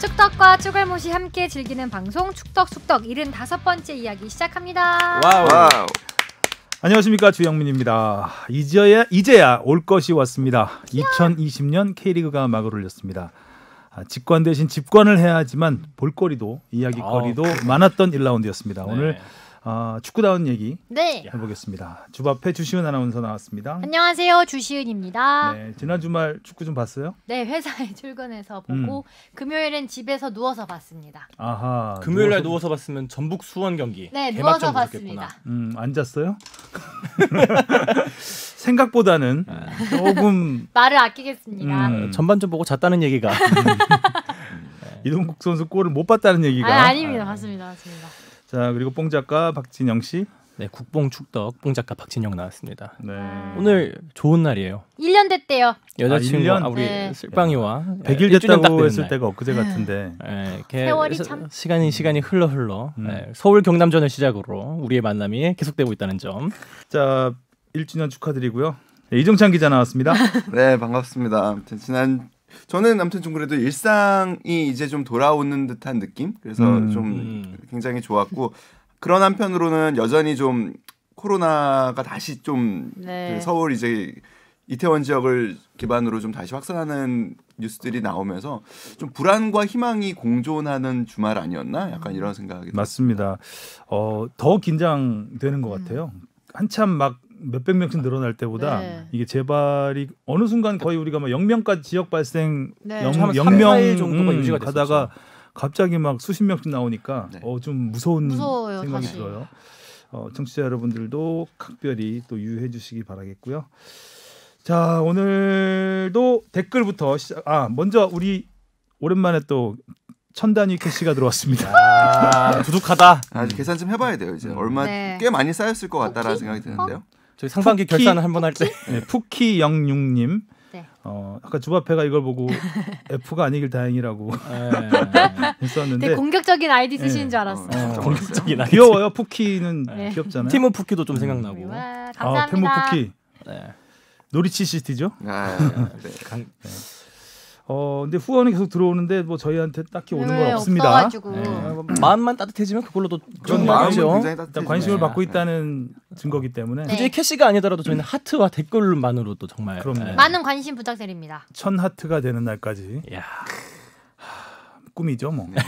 축덕과 축을모시 함께 즐기는 방송 축덕축덕 75번째 이야기 시작합니다. 와우. 와우. 안녕하십니까 주영민입니다. 이제야 이제야 올 것이 왔습니다. 2020년 K리그가 막을 올렸습니다. 아, 직관 대신 집관을 해야 하지만 볼거리도 이야기거리도 아, 그 많았던 1라운드였습니다. 네. 오늘 어, 축구다운 얘기 네. 해보겠습니다. 주 앞에 주시은 아나운서 나왔습니다. 안녕하세요, 주시은입니다. 네, 지난 주말 축구 좀 봤어요? 네, 회사에 출근해서 보고 음. 금요일엔 집에서 누워서 봤습니다. 아하. 금요일날 누워서, 누워서 봤으면 전북 수원 경기. 네, 누워서 봤습니다. 음, 앉았어요? 생각보다는 아. 조금 말을 아끼겠습니다. 음, 어, 전반전 보고 잤다는 얘기가 음. 이동국 선수 골을 못 봤다는 얘기가 아, 닙니다 맞습니다. 맞습니다. 자 그리고 뽕 작가 박진영 씨. 네, 국뽕 축덕 뽕 작가 박진영 나왔습니다. 네. 오늘 좋은 날이에요. 1년 됐대요. 여자친구 아, 1년? 아, 우리 네. 슬빵이와 100일 됐다고 했을 때가 엊그제 같은데. 네, 세월이 서, 참 시간이 시간이 흘러 흘러 음. 네, 서울 경남전을 시작으로 우리의 만남이 계속되고 있다는 점. 자, 1주년 축하드리고요. 네, 이종찬 기자 나왔습니다. 네, 반갑습니다. 지난 저는 아무튼 좀 그래도 일상이 이제 좀 돌아오는 듯한 느낌. 그래서 음. 좀 음. 굉장히 좋았고 그런 한편으로는 여전히 좀 코로나가 다시 좀 네. 그 서울 이제 이태원 지역을 기반으로 좀 다시 확산하는 뉴스들이 나오면서 좀 불안과 희망이 공존하는 주말 아니었나? 약간 이런 생각이 맞습니다. 어, 더 긴장되는 것 같아요. 음. 한참 막 몇백 명씩 늘어날 때보다 네. 이게 재발이 어느 순간 거의 우리가 막 0명까지 지역 발생 네. 영, 0명 정도가 음, 유지가 가다가 갑자기 막 수십 명씩 나오니까 네. 어좀 무서운 무서워요, 생각이 사실. 들어요. 어, 청취자 여러분들도 각별히 또 유의해 주시기 바라겠고요. 자 오늘도 댓글부터 시작. 아 먼저 우리 오랜만에 또 천단위 캐시가 들어왔습니다. 아, 두둑하다. 아, 직 계산 좀 해봐야 돼요 이제 음. 얼마 네. 꽤 많이 쌓였을 것 같다라는 어, 생각이 어? 드는데요. 어? 저희 상반기 푸키, 결산을 한번 할 때. 푸키 영6님 네. 어, 아까 주바페가 이걸 보고 F가 아니길 다행이라고 네. 했었는데 되게 공격적인 아이디 쓰시는 네. 줄 알았어. 요 어, 어, 공격적인 아이디. 귀여워요. 푸키는 네. 네. 귀엽잖아요. 티모 푸키도 좀 음. 생각나고. 와, 아, 아, 감사합니다. 아, 페모 푸키. 네. 노리치 시티죠? 아, 네. 네. 어 근데 후원은 계속 들어오는데 뭐 저희한테 딱히 오는 건 네, 없습니다. 네. 네. 뭐 음. 마음만 따뜻해지면 그걸로도 전 마음이 굉장히 관심을 네. 받고 있다는 증거기 때문에 굳이 캐시가 아니더라도 저희는 하트와 댓글만으로도 정말 그 많은 관심 부탁드립니다. 천 하트가 되는 날까지. 야 꿈이죠, 뭐. 네.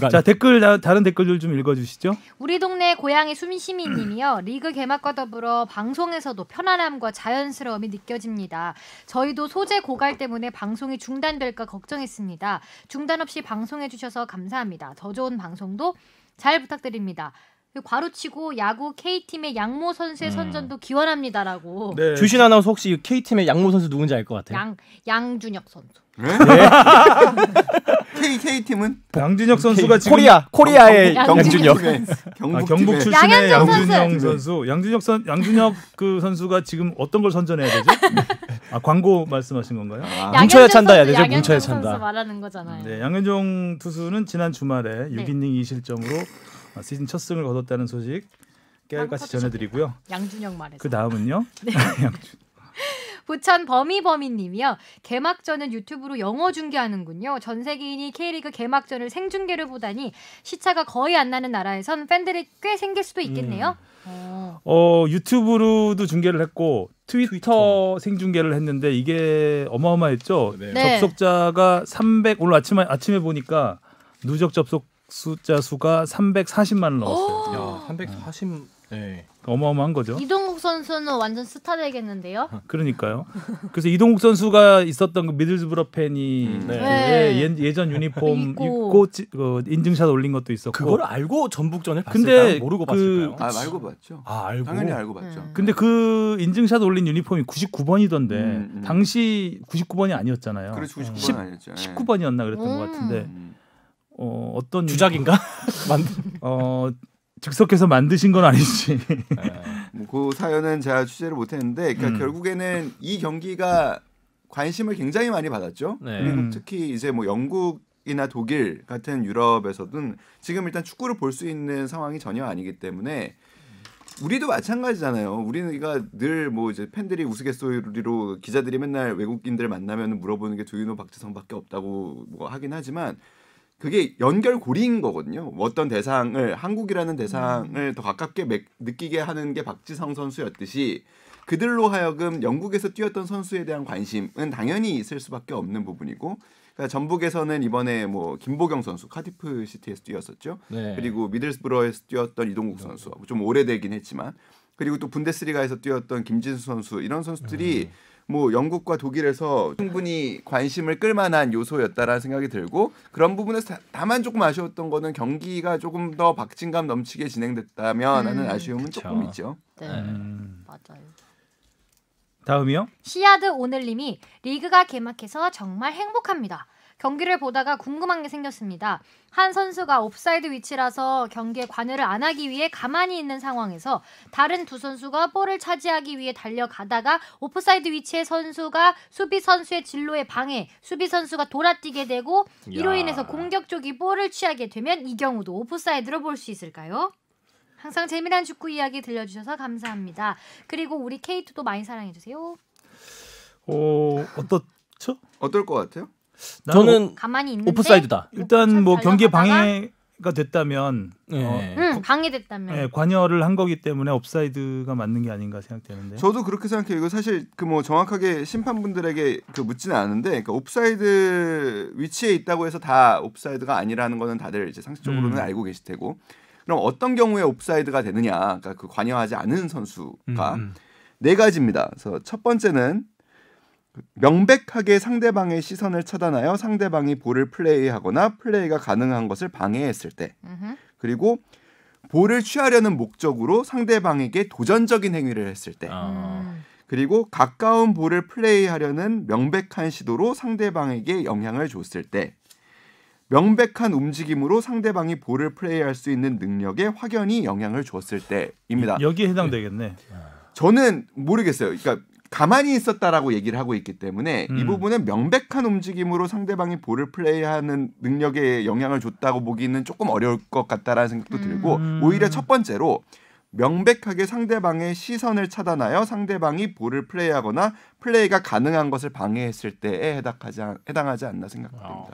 네. 자 댓글 다, 른 댓글들 좀 읽어주시죠. 우리 동네 고양이 수민시님이요 리그 개막과 더불어 방송에서도 편안함과 자연스러움이 느껴집니다. 저희도 소재 고갈 때문에 방송이 중단될까 걱정했습니다. 중단 없이 방송해주셔서 감사합니다. 더 좋은 방송도 잘 부탁드립니다. 바로 치고 야구 K팀의 양모 선수의 음. 선전도 기원합니다라고. 네. 주신 아나운서 혹시 K팀의 양모 선수 누군지 알 것 같아요. 양 양준혁 선수. 네? 네. K K 팀은 양준혁 선수가 K, 지금 코리아 코리아의 양준혁 경북, 경북 출신의 아, 양준혁 네. 선수 양준혁 선 양준혁 그 선수가 지금 어떤 걸 선전해야 되죠? 아 광고 말씀하신 건가요? 아. 뭉쳐야 찬다 야 되죠. 뭉쳐야 찬다. 말하는 거잖아요. 네, 양현종 투수는 지난 주말에 네. 6이닝 2실점으로 아, 시즌 첫 승을 거뒀다는 소식 깨알같이 전해드리고요. 양준영 말해서. 그 다음은요. 네. 양준. 부천 범이범이님이요. 개막전은 유튜브로 영어 중계하는군요. 전 세계인이 K리그 개막전을 생중계를 보다니 시차가 거의 안 나는 나라에선 팬들이 꽤 생길 수도 있겠네요. 음. 어, 어 유튜브로도 중계를 했고 트위터, 트위터, 생중계를 했는데 이게 어마어마했죠. 네. 네. 접속자가 300 오늘 아침에 아침에 보니까 누적 접속 숫자 수가 340만을 넘었어요. 340. 네. 어마어마한 거죠. 이동국 선수는 완전 스타 되겠는데요. 아. 그러니까요. 그래서 이동국 선수가 있었던 그 미들스브러 팬이 음, 네. 예, 네. 예, 예 전 유니폼 그 입고, 입고 그 인증샷 올린 것도 있었고 그걸 알고 전북전을 근데 모르고 그, 봤을까요? 아, 알고 봤죠. 아, 알고. 당연히 알고 봤죠. 음. 근데 그 인증샷 올린 유니폼이 99번이던데 음, 음, 당시 99번이 아니었잖아요. 그래 그렇죠, 99번 아니었죠. 19번이었나 예. 그랬던 것 음. 같은데 음. 어, 어떤 주작인가? 만, 어, 즉석해서 만드신 건 아니지. 아, 뭐 그 사연은 제가 취재를 못했는데 그러니까 음. 결국에는 이 경기가 관심을 굉장히 많이 받았죠. 네. 음. 특히 이제 뭐 영국 이나 독일 같은 유럽에서든 지금 일단 축구를 볼 수 있는 상황이 전혀 아니기 때문에 우리도 마찬가지잖아요. 우리가 늘 뭐 이제 팬들이 우스갯소리로 기자들이 맨날 외국인들 만나면 물어보는 게 두유노 박지성밖에 없다고 뭐 하긴 하지만 그게 연결고리인 거거든요. 어떤 대상을 한국이라는 대상을 음. 더 가깝게 매, 느끼게 하는 게 박지성 선수였듯이 그들로 하여금 영국에서 뛰었던 선수에 대한 관심은 당연히 있을 수밖에 없는 부분이고 그러니까 전북에서는 이번에 뭐 김보경 선수 카디프 시티에서 뛰었었죠. 네. 그리고 미들스브러에서 뛰었던 이동국 네. 선수 좀 오래되긴 했지만 그리고 또 분데스리가에서 뛰었던 김진수 선수 이런 선수들이 음. 뭐 영국과 독일에서 충분히 관심을 끌만한 요소였다라는 생각이 들고 그런 부분에서 다만 조금 아쉬웠던 거는 경기가 조금 더 박진감 넘치게 진행됐다면 하는 음. 아쉬움은 그쵸. 조금 있죠. 네, 음. 맞아요. 다음이요. 시아드 오늘님이 리그가 개막해서 정말 행복합니다. 경기를 보다가 궁금한 게 생겼습니다. 한 선수가 옵사이드 위치라서 경기에 관여를 안 하기 위해 가만히 있는 상황에서 다른 두 선수가 볼을 차지하기 위해 달려가다가 오프사이드 위치의 선수가 수비 선수의 진로에 방해, 수비 선수가 돌아뛰게 되고 이로 인해서 공격 쪽이 볼을 취하게 되면 이 경우도 오프사이드로 볼 수 있을까요? 항상 재미난 축구 이야기 들려주셔서 감사합니다. 그리고 우리 케이트도 많이 사랑해주세요. 어, 어떻죠? 어떨 것 같아요? 저는 가만히 있는 오프사이드다. 일단 뭐 경기에 방해가 됐다면 네. 어, 응, 예. 음, 방해됐다면 네, 관여를 한 거기 때문에 옵사이드가 맞는 게 아닌가 생각되는데. 저도 그렇게 생각해요. 이거 사실 그 뭐 정확하게 심판분들에게 그 묻지는 않은데, 그러니까 옵사이드 위치에 있다고 해서 다 옵사이드가 아니라는 거는 다들 이제 상식적으로는 음. 알고 계실 테고. 그럼 어떤 경우에 옵사이드가 되느냐? 그러니까 그 관여하지 않은 선수가 음. 음. 네 가지입니다. 그래서 첫 번째는 명백하게 상대방의 시선을 차단하여 상대방이 볼을 플레이하거나 플레이가 가능한 것을 방해했을 때 그리고 볼을 취하려는 목적으로 상대방에게 도전적인 행위를 했을 때 아. 그리고 가까운 볼을 플레이하려는 명백한 시도로 상대방에게 영향을 줬을 때 명백한 움직임으로 상대방이 볼을 플레이할 수 있는 능력에 확연히 영향을 줬을 때입니다. 여기에 해당되겠네. 아. 저는 모르겠어요. 그러니까 가만히 있었다라고 얘기를 하고 있기 때문에 음. 이 부분은 명백한 움직임으로 상대방이 볼을 플레이하는 능력에 영향을 줬다고 보기는 조금 어려울 것 같다라는 생각도 음. 들고 오히려 첫 번째로 명백하게 상대방의 시선을 차단하여 상대방이 볼을 플레이하거나 플레이가 가능한 것을 방해했을 때에 해당하지, 않나 생각됩니다. 어.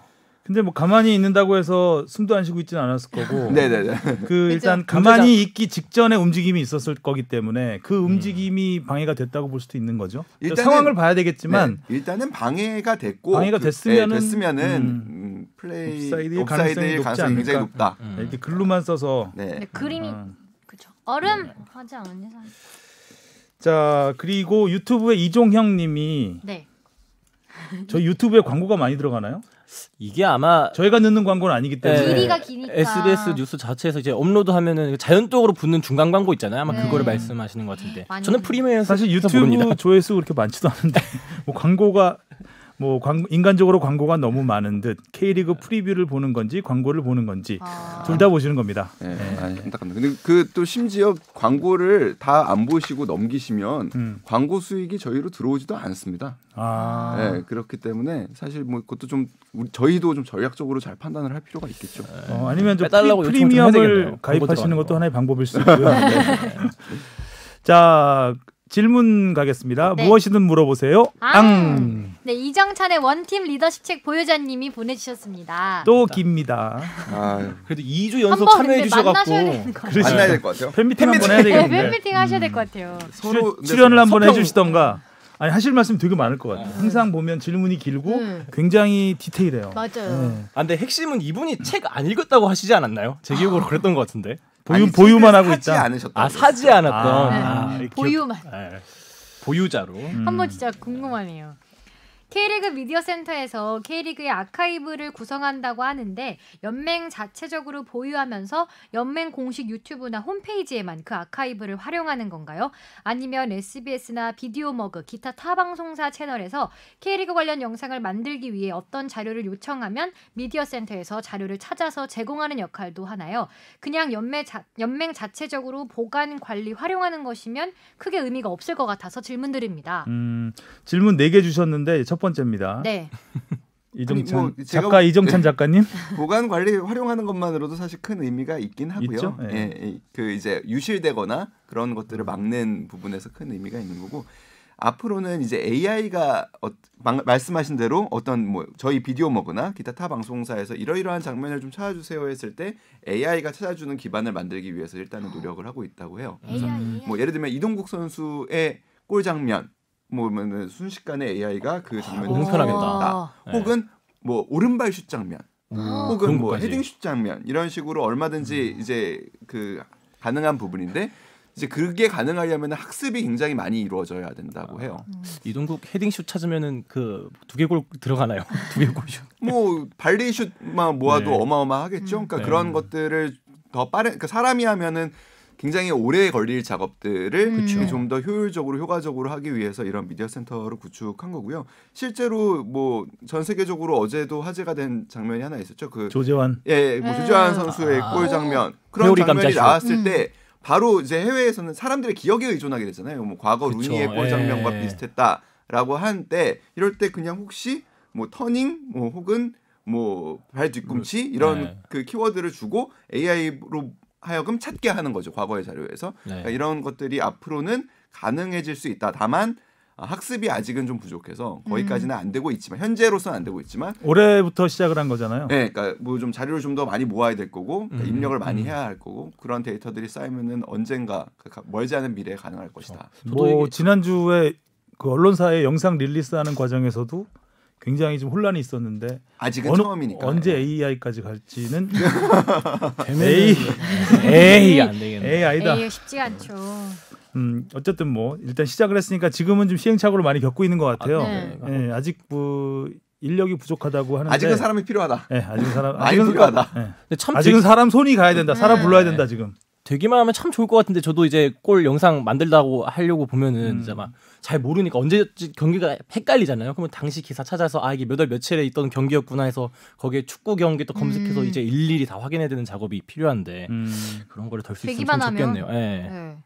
근데 뭐 가만히 있는다고 해서 숨도 안 쉬고 있지는 않았을 거고. 네네네. 그 일단 가만히 있기 직전에 움직임이 있었을 거기 때문에 그 음. 움직임이 음. 방해가 됐다고 볼 수도 있는 거죠. 일단 상황을 봐야 되겠지만 네. 일단은 방해가 됐고 방해가 됐으면 그, 네, 됐으면은 음, 음 플레이 옵사이드의, 옵사이 가능성이, 가능성이 굉장히 높다. 음. 네, 이렇게 글로만 써서 네. 그림이 아. 그렇죠. 얼음 네. 하지 않았냐. 자 그리고 유튜브에 이종형 님이 네. 저 유튜브에 광고가 많이 들어가나요? 이게 아마 저희가 넣는 광고는 아니기 때문에 네. 길이가 기니까 SBS 뉴스 자체에서 이제 업로드하면은 그 자연적으로 붙는 중간 광고 있잖아요. 아마 네. 그거를 말씀하시는 것 같은데 저는 프리미엄 사실 유튜브 모릅니다. 조회수 그렇게 많지도 않은데 뭐 광고가 뭐 광, 인간적으로 광고가 너무 많은 듯 K리그 네. 프리뷰를 보는 건지 광고를 보는 건지 아. 둘다 보시는 겁니다. 네. 네 아, 근데 그 또 심지어 광고를 다 안 보시고 넘기시면 음. 광고 수익이 저희로 들어오지도 않습니다. 아. 네, 그렇기 때문에 사실 뭐 그것도 좀 우리, 저희도 좀 전략적으로 잘 판단을 할 필요가 있겠죠. 어, 아니면 좀 네. 프리, 미엄을 가입하시는 것도 하나의 방법일 수 있고요. 네. 네. 자 질문 가겠습니다. 네. 무엇이든 물어보세요. 아, 앙. 네, 이정찬의 원팀 리더십 책 보유자님이 보내주셨습니다. 또 깁니다. 아, 그래도 2주 연속 참여해 주셔갖고 만나야될 것 같아요. 팬미팅 한번 해야 되겠는데 네, 팬미팅 하셔야 될 것 같아요. 음. 서로 출연을 한번 서평- 해주시던가. 아니 하실 말씀 되게 많을 것 같아요. 아. 항상 보면 질문이 길고 음. 굉장히 디테일해요. 맞아요. 네. 아, 근데 핵심은 이분이 책 안 읽었다고 하시지 않았나요? 제 기억으로 아. 그랬던 것 같은데. 보유 아니, 보유만 하고 사지 않으셨다. 아 사지 않았던 아, 아, 네. 보유만. 네. 보유자로. 음. 한번 진짜 궁금하네요. K리그 미디어 센터에서 K리그의 아카이브를 구성한다고 하는데 연맹 자체적으로 보유하면서 연맹 공식 유튜브나 홈페이지에만 그 아카이브를 활용하는 건가요? 아니면 SBS나 비디오머그 기타 타 방송사 채널에서 K리그 관련 영상을 만들기 위해 어떤 자료를 요청하면 미디어 센터에서 자료를 찾아서 제공하는 역할도 하나요? 그냥 연맹, 자, 연맹 자체적으로 보관 관리 활용하는 것이면 크게 의미가 없을 것 같아서 질문 드립니다. 음, 질문 4개 주셨는데 첫 번째 번째입니다. 네. 이정찬 뭐 작가 이정찬 작가님 보관 관리 활용하는 것만으로도 사실 큰 의미가 있긴 하고요. 예, 네. 예, 그 이제 유실되거나 그런 것들을 음. 막는 부분에서 큰 의미가 있는 거고 앞으로는 이제 AI가 어, 말씀하신 대로 어떤 뭐 저희 비디오 먹거나 기타 타 방송사에서 이러이러한 장면을 좀 찾아주세요 했을 때 AI가 찾아주는 기반을 만들기 위해서 일단은 노력을 하고 있다고 해요. 그래서 음. 뭐 예를 들면 이동국 선수의 골 장면 뭐면 순식간에 AI가 그 아, 장면을 공편하겠다. 아, 네. 혹은 뭐 오른발 슛 장면, 음. 혹은 뭐 헤딩 슛 장면 이런 식으로 얼마든지 음. 이제 그 가능한 부분인데 이제 그게 가능하려면 학습이 굉장히 많이 이루어져야 된다고 아. 해요. 음. 이동국 헤딩슛 찾으면은 그 두 개 골 들어가나요? 두 개골 슛. 뭐 발리슛만 모아도 네. 어마어마하겠죠. 그러니까 네. 그런 것들을 더 빠른 그러니까 사람이 하면은 굉장히 오래 걸릴 작업들을 좀 더 효율적으로 효과적으로 하기 위해서 이런 미디어 센터를 구축한 거고요. 실제로 뭐 전 세계적으로 어제도 화제가 된 장면이 하나 있었죠. 그 조재환 예, 예 뭐 음. 조재환 선수의 아. 골 장면 그런 장면이 깜짝이 나왔을 때 음. 바로 이제 해외에서는 사람들의 기억에 의존하게 되잖아요. 뭐 과거 그쵸. 루니의 골 예. 장면과 비슷했다라고 한 때 이럴 때 그냥 혹시 뭐 터닝 뭐 혹은 뭐발 뒤꿈치 이런 네. 그 키워드를 주고 AI로 하여금 찾게 하는 거죠. 과거의 자료에서 네. 그러니까 이런 것들이 앞으로는 가능해질 수 있다. 다만 아, 학습이 아직은 좀 부족해서 거기까지는 음. 안 되고 있지만 현재로서는 안 되고 있지만 올해부터 시작을 한 거잖아요. 네, 그러니까 뭐 좀 자료를 좀 더 많이 모아야 될 거고 그러니까 음, 입력을 많이 음. 해야 할 거고 그런 데이터들이 쌓이면은 언젠가 그 멀지 않은 미래에 가능할 그렇죠. 것이다. 뭐 지난주에 그 언론사의 영상 릴리스하는 과정에서도 굉장히 좀 혼란이 있었는데 아직은 어느, 처음이니까 언제 네. AI까지 갈지는 A A 안 되겠네 AI다 a 쉽지 않죠. 음 어쨌든 뭐 일단 시작을 했으니까 지금은 좀 시행착오를 많이 겪고 있는 것 같아요. 아, 네. 네, 네. 아직 뭐 인력이 부족하다고 하는데 아직은 사람이 필요하다. 네, 아직은 사람 아직은 필요하다. 네. 참 아직은 되게... 사람 손이 가야 된다. 네. 사람 불러야 된다 지금. 되기만 하면 참 좋을 것 같은데 저도 이제 골 영상 만들다고 하려고 보면은 음. 진짜 막잘 모르니까 언제 경기가 헷갈리잖아요. 그러면 당시 기사 찾아서 아 이게 몇월 며칠에 있던 경기였구나 해서 거기에 축구 경기 또 검색해서 음. 이제 일일이 다 확인해야 되는 작업이 필요한데 음. 그런 거를 덜 수 있으면 좋겠네요. 네. 네.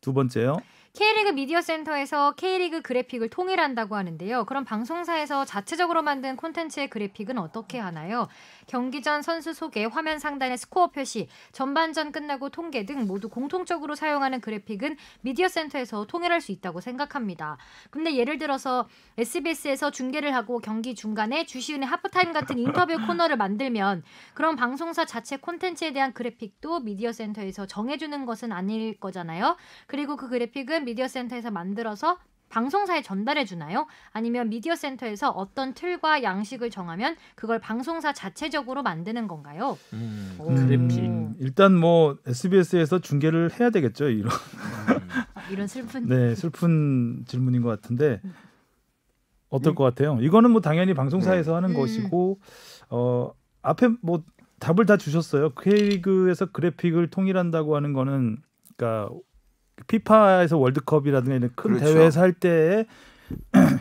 두 번째요. K리그 미디어 센터에서 K리그 그래픽을 통일한다고 하는데요. 그럼 방송사에서 자체적으로 만든 콘텐츠의 그래픽은 어떻게 하나요? 경기 전 선수 소개, 화면 상단의 스코어 표시, 전반전 끝나고 통계 등 모두 공통적으로 사용하는 그래픽은 미디어 센터에서 통일할 수 있다고 생각합니다. 근데 예를 들어서 SBS에서 중계를 하고 경기 중간에 주시은의 하프타임 같은 인터뷰 코너를 만들면 그런 방송사 자체 콘텐츠에 대한 그래픽도 미디어 센터에서 정해주는 것은 아닐 거잖아요. 그리고 그 그래픽은 미디어 센터에서 만들어서 방송사에 전달해 주나요? 아니면 미디어 센터에서 어떤 틀과 양식을 정하면 그걸 방송사 자체적으로 만드는 건가요? 음, 그래픽. 음, 일단 뭐 SBS에서 중계를 해야 되겠죠. 이런 아, 이런 슬픈 네, 슬픈 질문인 것 같은데 음. 어떨 네. 것 같아요? 이거는 뭐 당연히 방송사에서 네. 하는 음. 것이고 어 앞에 뭐 답을 다 주셨어요. K리그에서 그래픽을 통일한다고 하는 거는 그러니까 피파에서 월드컵이라든가 이런 큰 그렇죠. 대회에서 할 때에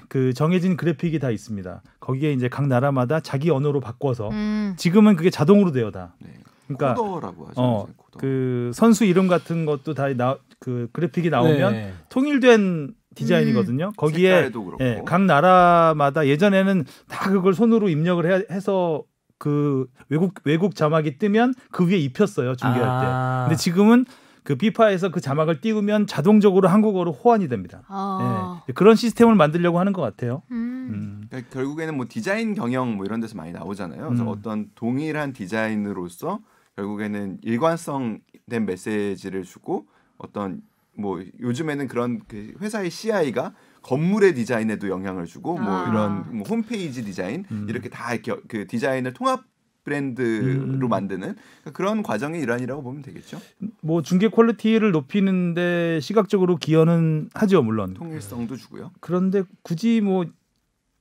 그 정해진 그래픽이 다 있습니다. 거기에 이제 각 나라마다 자기 언어로 바꿔서 음. 지금은 그게 자동으로 돼요 다. 네. 그러니까 하죠. 어, 그 선수 이름 같은 것도 다 그 그래픽이 나오면 네. 통일된 디자인이거든요. 음. 거기에 예, 각 나라마다 예전에는 다 그걸 손으로 입력을 해, 해서 그 외국 외국 자막이 뜨면 그 위에 입혔어요 중계할 아. 때. 근데 지금은 그 비파에서 그 자막을 띄우면 자동적으로 한국어로 호환이 됩니다. 아. 네. 그런 시스템을 만들려고 하는 것 같아요. 음. 음. 그러니까 결국에는 뭐 디자인 경영 뭐 이런 데서 많이 나오잖아요. 그래서 음. 어떤 동일한 디자인으로서 결국에는 일관성된 메시지를 주고 어떤 뭐 요즘에는 그런 그 회사의 CI가 건물의 디자인에도 영향을 주고 뭐 아. 이런 뭐 홈페이지 디자인 음. 이렇게 다 이렇게 그 디자인을 통합 브랜드로 음. 만드는 그러니까 그런 과정의 일환이라고 보면 되겠죠. 뭐 중계 퀄리티를 높이는데 시각적으로 기여는 하죠 물론. 통일성도 주고요. 그런데 굳이 뭐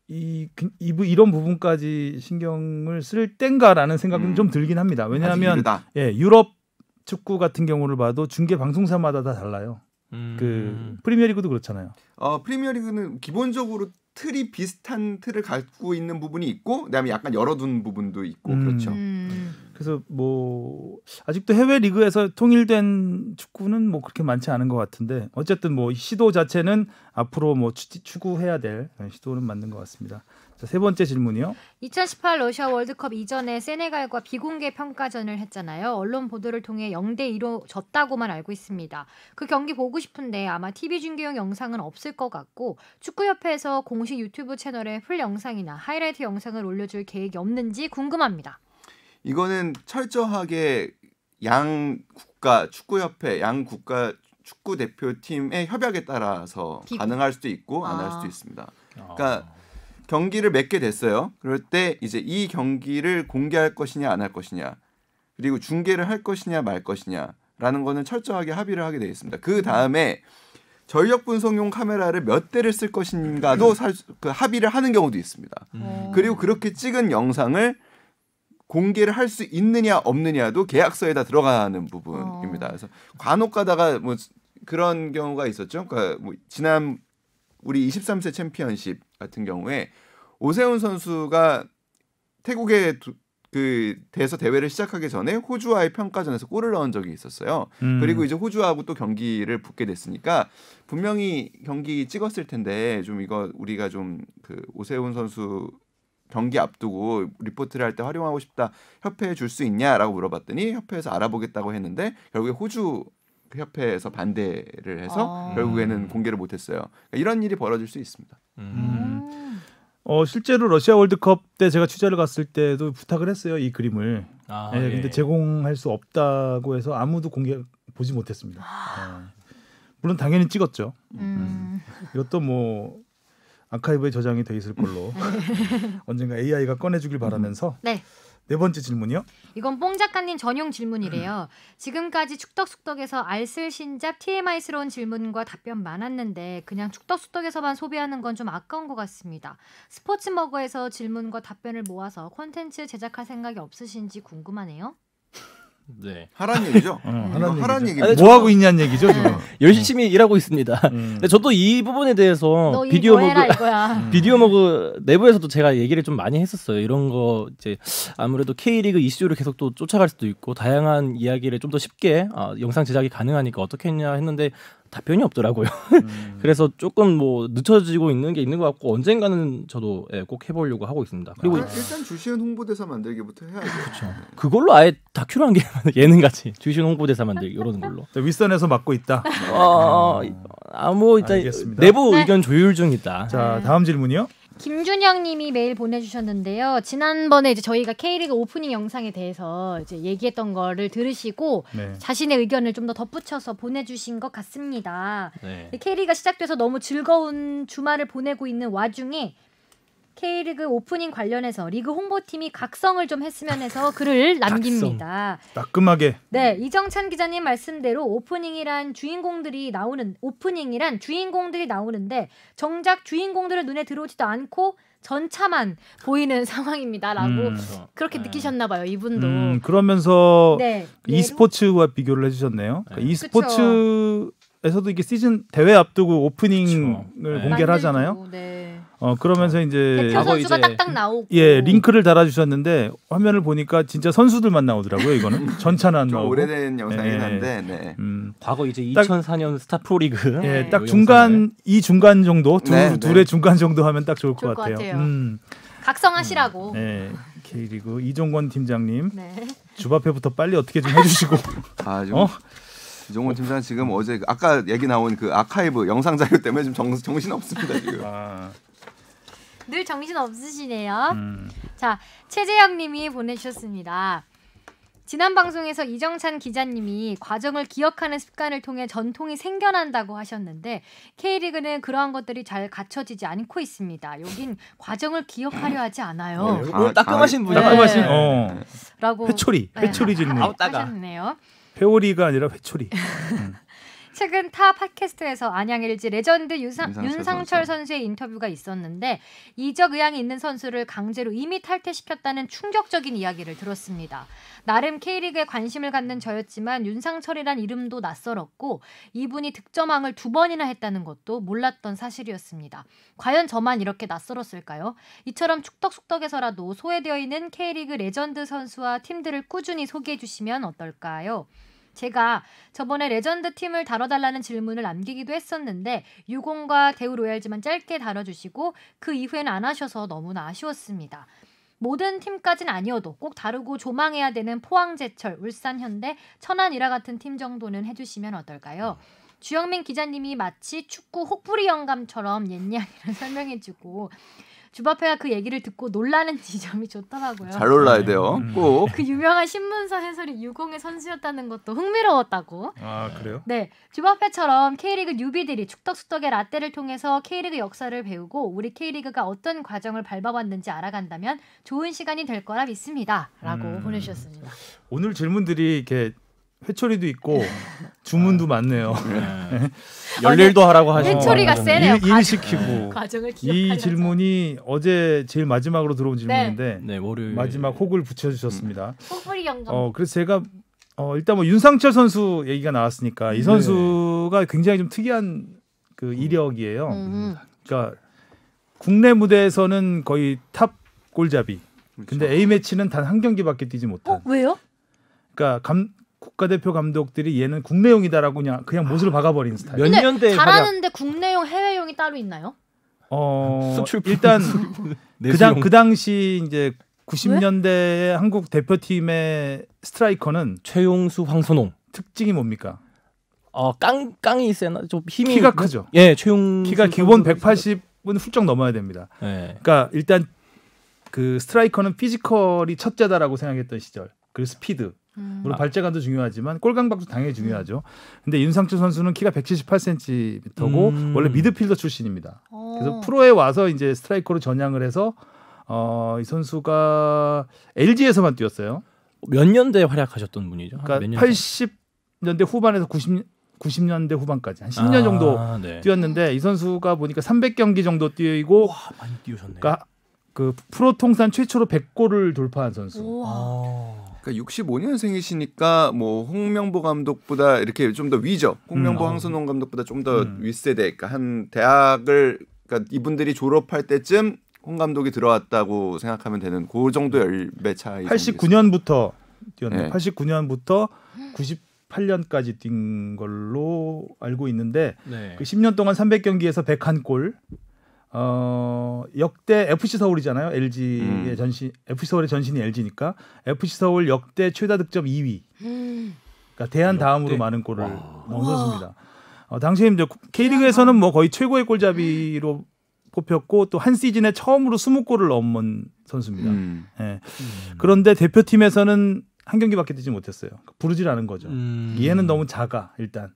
이, 그, 이 이런 부분까지 신경을 쓸 땐가라는 생각은 음. 좀 들긴 합니다. 왜냐하면 예 유럽 축구 같은 경우를 봐도 중계 방송사마다 다 달라요. 그 음. 프리미어리그도 그렇잖아요. 어 프리미어리그는 기본적으로 틀이 비슷한 틀을 갖고 있는 부분이 있고 그다음에 약간 열어둔 부분도 있고 음. 그렇죠. 음. 음. 그래서 뭐 아직도 해외 리그에서 통일된 축구는 뭐 그렇게 많지 않은 것 같은데 어쨌든 뭐 시도 자체는 앞으로 뭐 추, 추구해야 될 시도는 맞는 것 같습니다. 자, 세 번째 질문이요. 2018 러시아 월드컵 이전에 세네갈과 비공개 평가전을 했잖아요. 언론 보도를 통해 0대 2로 졌다고만 알고 있습니다. 그 경기 보고 싶은데 아마 TV 중계용 영상은 없을 것 같고 축구협회에서 공식 유튜브 채널에 풀 영상이나 하이라이트 영상을 올려줄 계획이 없는지 궁금합니다. 이거는 철저하게 양 국가 축구협회 양 국가 축구 대표팀의 협약에 따라서 비 가능할 수도 있고 안할 아. 수도 있습니다. 아. 그러니까 경기를 맺게 됐어요. 그럴 때 이제 이 경기를 공개할 것이냐 안 할 것이냐 그리고 중계를 할 것이냐 말 것이냐라는 거는 철저하게 합의를 하게 되어 있습니다. 그 다음에 전력 분석용 카메라를 몇 대를 쓸 것인가도 사, 음. 그 합의를 하는 경우도 있습니다. 음. 그리고 그렇게 찍은 영상을 공개를 할 수 있느냐 없느냐도 계약서에다 들어가는 부분입니다. 어. 그래서 관혹 가다가 뭐 그런 경우가 있었죠. 그러니까 뭐 지난 우리 23세 챔피언십 같은 경우에 오세훈 선수가 태국에 그 대서 대회를 시작하기 전에 호주와의 평가전에서 골을 넣은 적이 있었어요. 음. 그리고 이제 호주하고 또 경기를 붙게 됐으니까 분명히 경기 찍었을 텐데 좀 이거 우리가 좀 그 오세훈 선수 경기 앞두고 리포트를 할 때 활용하고 싶다 협회에 줄 수 있냐라고 물어봤더니 협회에서 알아보겠다고 했는데 결국에 호주 협회에서 반대를 해서 아. 결국에는 공개를 못했어요. 그러니까 이런 일이 벌어질 수 있습니다. 음. 음. 어, 실제로 러시아 월드컵 때 제가 취재를 갔을 때도 부탁을 했어요 이 그림을. 아, 네, 예. 근데 예, 예. 제공할 수 없다고 해서 아무도 공개 보지 못했습니다. 아. 네. 물론 당연히 찍었죠. 음. 이것도 뭐 아카이브에 저장이 돼 있을 걸로 언젠가 AI가 꺼내주길 바라면서 네. 네 번째 질문이요. 이건 뽕 작가님 전용 질문이래요. 지금까지 축덕숙덕에서 알쓸신잡 TMI스러운 질문과 답변 많았는데 그냥 축덕숙덕에서만 소비하는 건 좀 아까운 것 같습니다. 스포츠머거에서 질문과 답변을 모아서 콘텐츠 제작할 생각이 없으신지 궁금하네요. 네. 하란 얘기죠. 어, 하란, 하란 얘기. 뭐 저도, 하고 있냐는 얘기죠. 지금. 열심히 음. 일하고 있습니다. 음. 근데 저도 이 부분에 대해서 비디오 모그 뭐 음. 비디오 모그 내부에서도 제가 얘기를 좀 많이 했었어요. 이런 거 이제 아무래도 K리그 이슈를 계속 또 쫓아갈 수도 있고 다양한 이야기를 좀 더 쉽게 어, 영상 제작이 가능하니까 어떻겠냐 했는데 답변이 없더라고요. 음. 그래서 조금 뭐 늦춰지고 있는 게 있는 것 같고 언젠가는 저도 예, 꼭 해보려고 하고 있습니다. 그리고 아, 일단 주시은 홍보대사 만들기부터 해야죠. 그렇죠. 그걸로 아예 다큐로 한게 예능같이 주시은 홍보대사 만들기 이런 걸로. 윗선에서 맡고 있다. 어, 어, 아, 뭐 일단 알겠습니다. 내부 의견 조율 중이다. 자 다음 질문이요. 김준영님이 메일 보내주셨는데요. 지난번에 이제 저희가 K리그 오프닝 영상에 대해서 이제 얘기했던 거를 들으시고 네. 자신의 의견을 좀 더 덧붙여서 보내주신 것 같습니다. 네. K리그가 시작돼서 너무 즐거운 주말을 보내고 있는 와중에 K리그 오프닝 관련해서 리그 홍보팀이 각성을 좀 했으면 해서 글을 남깁니다. 따끔하게. 네, 이정찬 기자님 말씀대로 오프닝이란 주인공들이 나오는 오프닝이란 주인공들이 나오는데 정작 주인공들은 눈에 들어오지도 않고 전차만 보이는 상황입니다라고 음, 그렇게 네. 느끼셨나 봐요 이분도 음, 그러면서 네, e스포츠와 네. 비교를 해주셨네요 그러니까 e스포츠에서도 이게 시즌 대회 앞두고 오프닝을 그 공개를 네. 하잖아요 네. 어 그러면서 이제 대표 선수가 딱딱 나오고 예 링크를 달아주셨는데 화면을 보니까 진짜 선수들만 나오더라고요 이거는 전차는 안 나오고 오래된 영상이긴 예. 한데 네. 음, 과거 이제 2004년 스타 프로리그 예, 네. 딱 중간 이 중간 정도 두, 네, 네, 둘의 중간 정도 하면 딱 좋을, 좋을 것 같아요. 같아요. 음. 각성하시라고. 음. 네. K리그 이종권 팀장님 네. 주바페부터 빨리 어떻게 좀 해주시고. 아 좀. 어? 이종권 팀장 지금 어제 아까 얘기 나온 그 아카이브 영상 자료 때문에 좀 정, 정신 없습니다 지금. 아. 늘 정신 없으시네요. 음. 자, 최재영 님이 보내주셨습니다. 지난 방송에서 이정찬 기자님이 과정을 기억하는 습관을 통해 전통이 생겨난다고 하셨는데 K리그는 그러한 것들이 잘 갖춰지지 않고 있습니다. 여긴 과정을 기억하려 하지 않아요. 네, 아, 뭐 아, 따끔하신 분이 네. 따끔하신 어. 라고 회초리 네, 회초리 질문 하셨네요. 회오리가 아니라 회초리. 음. 최근 타 팟캐스트에서 안양 LG 레전드 유상, 윤상철, 윤상 선수의 인터뷰가 있었는데 이적 의향이 있는 선수를 강제로 이미 탈퇴시켰다는 충격적인 이야기를 들었습니다. 나름 K리그에 관심을 갖는 저였지만 윤상철이란 이름도 낯설었고 이분이 득점왕을 두 번이나 했다는 것도 몰랐던 사실이었습니다. 과연 저만 이렇게 낯설었을까요? 이처럼 축덕숙덕에서라도 소외되어 있는 K리그 레전드 선수와 팀들을 꾸준히 소개해 주시면 어떨까요? 제가 저번에 레전드 팀을 다뤄달라는 질문을 남기기도 했었는데 유공과 대우 로얄즈만 짧게 다뤄주시고 그 이후에는 안 하셔서 너무나 아쉬웠습니다. 모든 팀까진 아니어도 꼭 다루고 조망해야 되는 포항제철, 울산현대, 천안이라 같은 팀 정도는 해주시면 어떨까요? 주영민 기자님이 마치 축구 혹부리 영감처럼 옛이를 설명해주고 주바페가 그 얘기를 듣고 놀라는 지점이 좋더라고요. 잘 놀라야 음. 돼요. 음. 꼭그 유명한 신문사 해설이 유공의 선수였다는 것도 흥미로웠다고. 아 그래요? 네, 주바페처럼 K리그 뉴비들이 축덕수덕의 라떼를 통해서 K리그 역사를 배우고 우리 K리그가 어떤 과정을 밟아왔는지 알아간다면 좋은 시간이 될 거라 믿습니다. 라고 음. 보내주셨습니다. 오늘 질문들이 이렇게 회초리도 있고 주문도 많네요. 네. 네. 어, 네. 열일도 하라고 어, 하시고 회초리가 세네요. 일, 일 시키고 네. 과정을 이 질문이 어제 제일 마지막으로 들어온 질문인데 네. 네, 마지막 혹을 붙여주셨습니다. 음. 혹부리 영어 그래서 제가 어, 일단 뭐 윤상철 선수 얘기가 나왔으니까 이 선수가 굉장히 좀 특이한 그 음. 이력이에요. 음. 음. 그러니까 국내 무대에서는 거의 탑 골잡이. 그렇죠. 근데 A 매치는 단 한 경기밖에 뛰지 못한. 어, 왜요? 그러니까 감, 국가대표 감독들이 얘는 국내용이다라고 그냥 그냥 못을 아. 박아버린 스타일. 몇 년대 잘하는데 국내용 해외용이 따로 있나요? 어 일단 그당 그 당시 이제 90년대 한국 대표팀의 스트라이커는 최용수, 황선홍. 특징이 뭡니까? 어, 깡 깡이 세나 좀 힘이 키가 크죠. 예, 최용 키가 기본 180은 훌쩍 넘어야 됩니다. 예. 그러니까 일단 그 스트라이커는 피지컬이 첫째다라고 생각했던 시절. 그리고 스피드. 음. 물론 발재간도 중요하지만 골강박도 당연히 중요하죠. 근데 윤상추 선수는 키가 178cm고 음. 원래 미드필더 출신입니다. 오. 어. 그래서 프로에 와서 이제 스트라이커로 전향을 해서 어, 이 선수가 LG에서만 뛰었어요. 몇 년대 활약하셨던 분이죠? 그러니까 80년대 후반에서 90 90년대 후반까지 한 10년 아, 정도 네. 뛰었는데 이 선수가 보니까 300경기 정도 뛰고 와, 많이 뛰셨네. 그러니까 그 프로 통산 최초로 100골을 돌파한 선수. 그러니까 65년생이시니까 뭐 홍명보 감독보다 이렇게 좀 더 위죠. 홍명보 음, 어. 황선홍 감독보다 좀더 음. 윗세대. 그러니까 한 대학을 그러니까 이분들이 졸업할 때쯤 홍 감독이 들어왔다고 생각하면 되는 그 정도 음. 열배 차이. 89년부터 뛰었네요. 네. 89년부터 98년까지 뛴 걸로 알고 있는데 네. 그 10년 동안 300경기에서 101골, 어, 역대 FC 서울이잖아요. LG의 음. 전신 FC 서울의 전신이 LG니까 FC 서울 역대 최다 득점 2위. 음. 그러니까 대한 다음으로 많은 골을 넣었습니다. 어, 당시에 이제 K리그에서는 뭐 거의 최고의 골잡이로 뽑혔고또 한 시즌에 처음으로 20골을 넘은 선수입니다. 음. 예. 음. 그런데 대표팀에서는 한 경기밖에 뛰지 못했어요. 그러니까 부르질 않은 거죠. 음. 얘는 너무 작아 일단.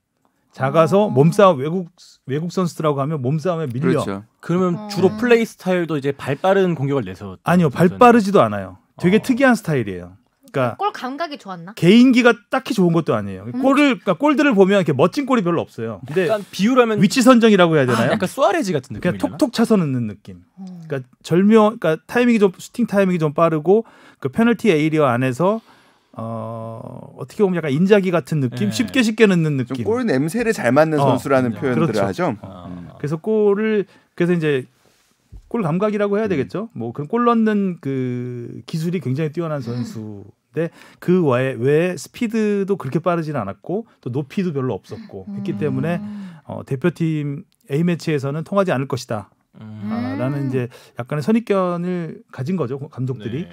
작아서 몸싸움 외국 외국 선수들하고 하면 몸싸움에 밀려. 그렇죠. 그러면 음. 주로 플레이 스타일도 이제 발빠른 공격을 내서 아니요 발빠르지도 않아요. 되게 어. 특이한 스타일이에요. 그러니까 어, 골 감각이 좋았나? 개인기가 딱히 좋은 것도 아니에요. 음. 골을 그러니까 골들을 보면 이렇게 멋진 골이 별로 없어요. 근데 약간 비유라면 위치 선정이라고 해야 되나요? 아, 약간 수아레지 같은 느낌. 그냥 톡톡 차서 넣는 느낌. 음. 그러니까 절묘, 그러니까 타이밍이 좀 슈팅 타이밍이 좀 빠르고 그 페널티 에이리어 안에서 어, 어떻게 보면 약간 인자기 같은 느낌, 네. 쉽게 쉽게 넣는 느낌. 골 냄새를 잘 맞는 어, 선수라는 어, 표현들을 그렇죠. 하죠. 어. 그래서 골을 그래서 이제 골 감각이라고 해야 음. 되겠죠. 음. 뭐 뭐그골 넣는 그 기술이 굉장히 뛰어난 선수인데 그 외에, 왜 스피드도 그렇게 빠르지는 않았고 또 높이도 별로 없었고 음. 했기 때문에 어, 대표팀 A 매치에서는 통하지 않을 것이다. 음. 아, 라는 이제 약간의 선입견을 가진 거죠 감독들이. 네.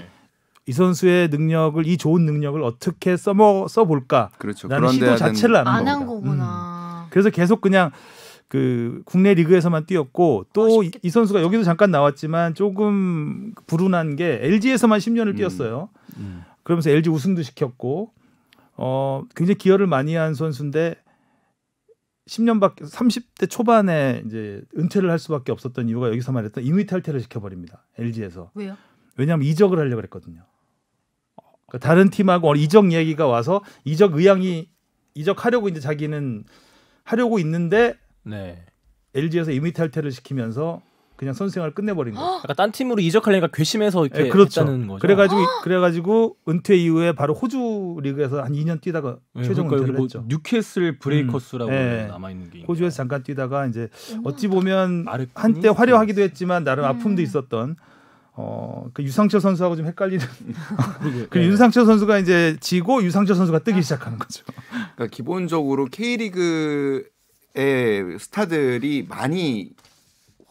이 선수의 능력을 이 좋은 능력을 어떻게 써먹 써볼까? 그렇죠. 라는 시도 자체를 안 한 거구나. 음. 그래서 계속 그냥 그 국내 리그에서만 뛰었고 또이 아, 선수가 여기도 잠깐 나왔지만 조금 불운한 게 LG에서만 10년을 음. 뛰었어요. 음. 그러면서 LG 우승도 시켰고 어 굉장히 기여를 많이 한 선수인데 10년밖에 30대 초반에 이제 은퇴를 할 수밖에 없었던 이유가 여기서 말했던 임의탈퇴를 시켜버립니다. LG에서 왜요? 왜냐하면 이적을 하려고 그랬거든요. 그 다른 팀하고 이적 얘기가 와서 이적 의향이 이적하려고 이제 자기는 하려고 있는데 네. LG에서 이미 탈퇴를 시키면서 그냥 선수 생활을 끝내버린 거예요. 약간 딴 팀으로 이적하려니까 괘씸해서 이렇게 네, 그렇죠. 했다는 거죠. 그래가지고 그래가지고 은퇴 이후에 바로 호주 리그에서 한 2년 뛰다가 네, 최종 그러니까 은 뭐 했죠. 뉴캐슬 브레이커스라고 음, 네. 예. 남아 있는 게 호주에서 잠깐 뛰다가 이제 음. 어찌 보면 한때 화려하기도 네. 했지만 나름 아픔도 음. 있었던 어, 그 유상철 선수하고 좀 헷갈리는. 그 네. 예. 윤상철 선수가 이제 지고 유상철 선수가 뜨기 시작하는 거죠. 그러니까 기본적으로 K리그의 스타들이 많이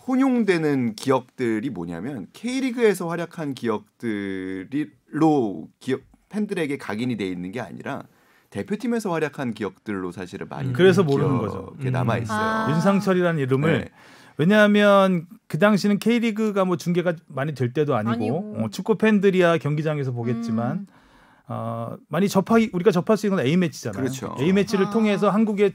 혼용되는 기억들이 뭐냐면 K리그에서 활약한 기억들로 기업 팬들에게 각인이 돼 있는 게 아니라 대표팀에서 활약한 기억들로 사실을 많이 음, 그래서 모르는 거죠. 게 남아 있어요. 음. 아. 윤상철이라는 이름을 네. 왜냐하면 그 당시는 K리그가 뭐 중계가 많이 될 때도 아니고, 어, 축구 팬들이야 경기장에서 보겠지만 음. 어, 많이 접하 기 우리가 접할 수 있는 건 A 매치잖아요. 그렇죠. A 매치를 아. 통해서 한국의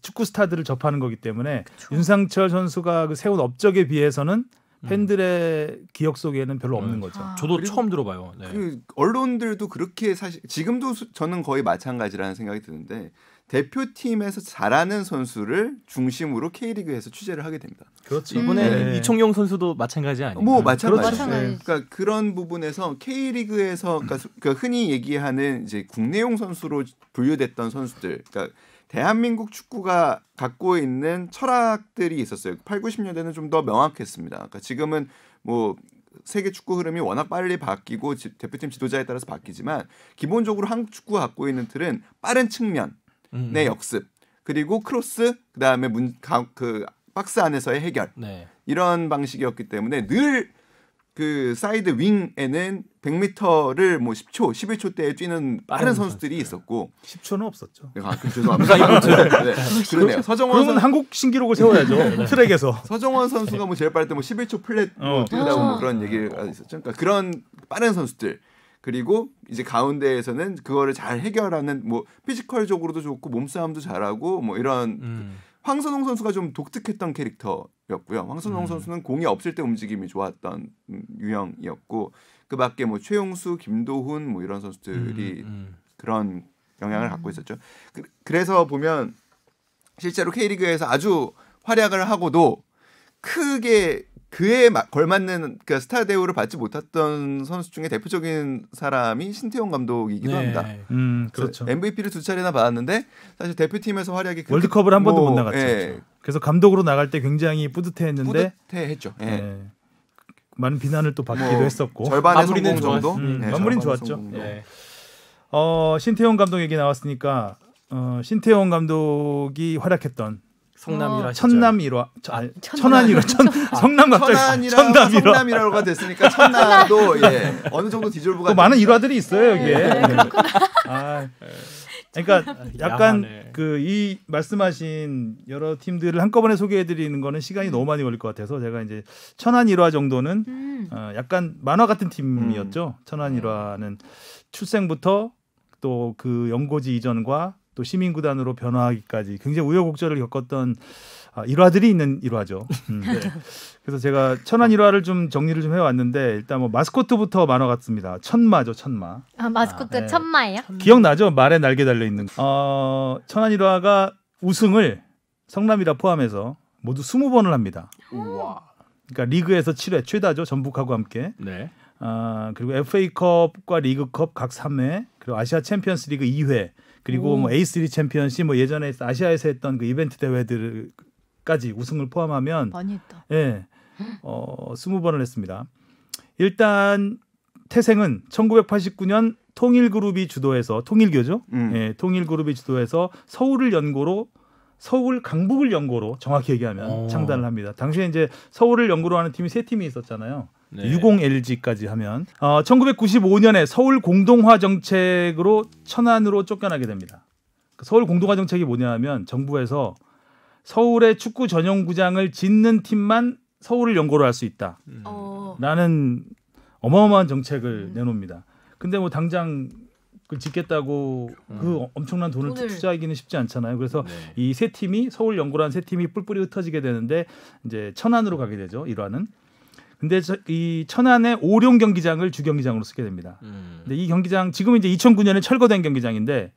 축구 스타들을 접하는 거기 때문에 그렇죠. 윤상철 선수가 그 세운 업적에 비해서는 음. 팬들의 음. 기억 속에는 별로 없는 음. 거죠. 아. 저도 처음 들어봐요. 네. 그 음. 언론들도 그렇게 사실 지금도 저는 거의 마찬가지라는 생각이 드는데 대표팀에서 잘하는 선수를 중심으로 K리그에서 취재를 하게 됩니다. 그렇죠. 음. 이번에 음. 이청용 선수도 마찬가지 아니에요? 뭐 그렇죠. 마찬가지. 그렇죠. 그러니까 그런 부분에서 K리그에서 그러니까, 그러니까 흔히 얘기하는 이제 국내용 선수로 분류됐던 선수들, 그러니까 대한민국 축구가 갖고 있는 철학들이 있었어요. 8, 90년대는 좀 더 명확했습니다. 그러니까 지금은 뭐 세계 축구 흐름이 워낙 빨리 바뀌고 대표팀 지도자에 따라서 바뀌지만 기본적으로 한국 축구가 갖고 있는 틀은 빠른 측면 음, 음. 역습 그리고 크로스 그다음에 문, 가, 그 박스 안에서의 해결 네. 이런 방식이었기 때문에 늘 그 사이드 윙에는 100m를 뭐 10초, 11초 대에 뛰는 빠른 선수들이 있었고 10초는 없었죠. 아, 그 죄송합니다. 네, 네. 아, 그러네요. 서정원 선 한국 신기록을 세워야죠. 네, 네. 트랙에서 서정원 선수가 뭐 제일 빠를 때 뭐 11초 플랫 뭐 어, 뭐다고뭐 아. 그런 얘기가 있었죠. 그러니까 그런 빠른 선수들 그리고 이제 가운데에서는 그거를 잘 해결하는 뭐 피지컬적으로도 좋고 몸싸움도 잘하고 뭐 이런 음. 황선홍 선수가 좀 독특했던 캐릭터였고요. 황선홍 음. 선수는 공이 없을 때 움직임이 좋았던 음, 유형이었고 그 밖에 뭐 최용수, 김도훈 뭐 이런 선수들이 음, 음. 그런 영향을 갖고 음. 있었죠. 그, 그래서 보면 실제로 K리그에서 아주 활약을 하고도 크게 그에 걸맞는 그 스타 대우를 받지 못했던 선수 중에 대표적인 사람이 신태용 감독이기도 네. 합니다. 음, 그렇죠. MVP를 두 차례나 받았는데 사실 대표팀에서 활약이 월드컵을 한 번도 못 뭐, 나갔죠. 예. 그렇죠. 그래서 감독으로 나갈 때 굉장히 뿌듯해했는데 뿌듯해했죠. 예. 예. 많은 비난을 또 받기도 뭐, 했었고 절반의 마무리는 음, 네, 성공 정도. 음, 네, 마무리는 좋았죠. 예. 어, 신태용 감독 얘기 나왔으니까 어, 신태용 감독이 활약했던 성남 일화 어, 천남 일화 아, 천안 일화 천 성남 갑자기 천남 성남 일화가 됐으니까 천남도 예 어느 정도 디졸브가 또 많은 일화들이 있어요 여기에 네, 네 아, 그러니까 아, 약간 그 이 말씀하신 여러 팀들을 한꺼번에 소개해 드리는 거는 시간이 음. 너무 많이 걸릴 것 같아서 제가 이제 천안 일화 정도는 음. 어, 약간 만화 같은 팀이었죠 음. 천안 네. 일화는 출생부터 또그 연고지 이전과 또 시민 구단으로 변화하기까지 굉장히 우여곡절을 겪었던 아, 일화들이 있는 일화죠. 음. 네. 그래서 제가 천안 일화를 좀 정리를 좀 해왔는데 일단 뭐 마스코트부터 만화 같습니다. 천마죠, 천마. 아 마스코트 아, 네. 천마예요? 기억나죠? 말에 날개 달려 있는. 어, 천안 일화가 우승을 성남이라 포함해서 모두 스무 번을 합니다. 우와. 그러니까 리그에서 7회 최다죠, 전북하고 함께. 네. 아 그리고 FA컵과 리그컵 각 3회, 그리고 아시아 챔피언스리그 2회. 그리고 오. 음. 뭐 A3 챔피언십 뭐 예전에 아시아에서 했던 그 이벤트 대회들까지 우승을 포함하면 많이 했다. 예. 어, 스무 번을 했습니다. 일단 태생은 1989년 통일그룹이 주도해서 통일교죠. 음. 예, 통일그룹이 주도해서 서울을 연고로 서울 강북을 연고로 정확히 얘기하면 오. 어. 창단을 합니다. 당시에 이제 서울을 연고로 하는 팀이 세 팀이 있었잖아요. 네. 60LG까지 하면 어, 1995년에 서울 공동화 정책으로 천안으로 쫓겨나게 됩니다. 그 서울 공동화 정책이 뭐냐하면 정부에서 서울의 축구 전용 구장을 짓는 팀만 서울을 연고로 할 수 있다. 음. 어. 라는 어마어마한 정책을 음. 내놓습니다. 근데 뭐 당장 그 짓겠다고 음. 그 엄청난 돈을, 돈을, 투자하기는 쉽지 않잖아요. 그래서 네. 이세 팀이 서울 연고라는 세 팀이 뿔뿔이 흩어지게 되는데 이제 천안으로 가게 되죠. 일화은 근데 이 천안의 오룡 경기장을 주 경기장으로 쓰게 됩니다. 음. 근데 이 경기장 지금 이제 2009년에 철거된 경기장인데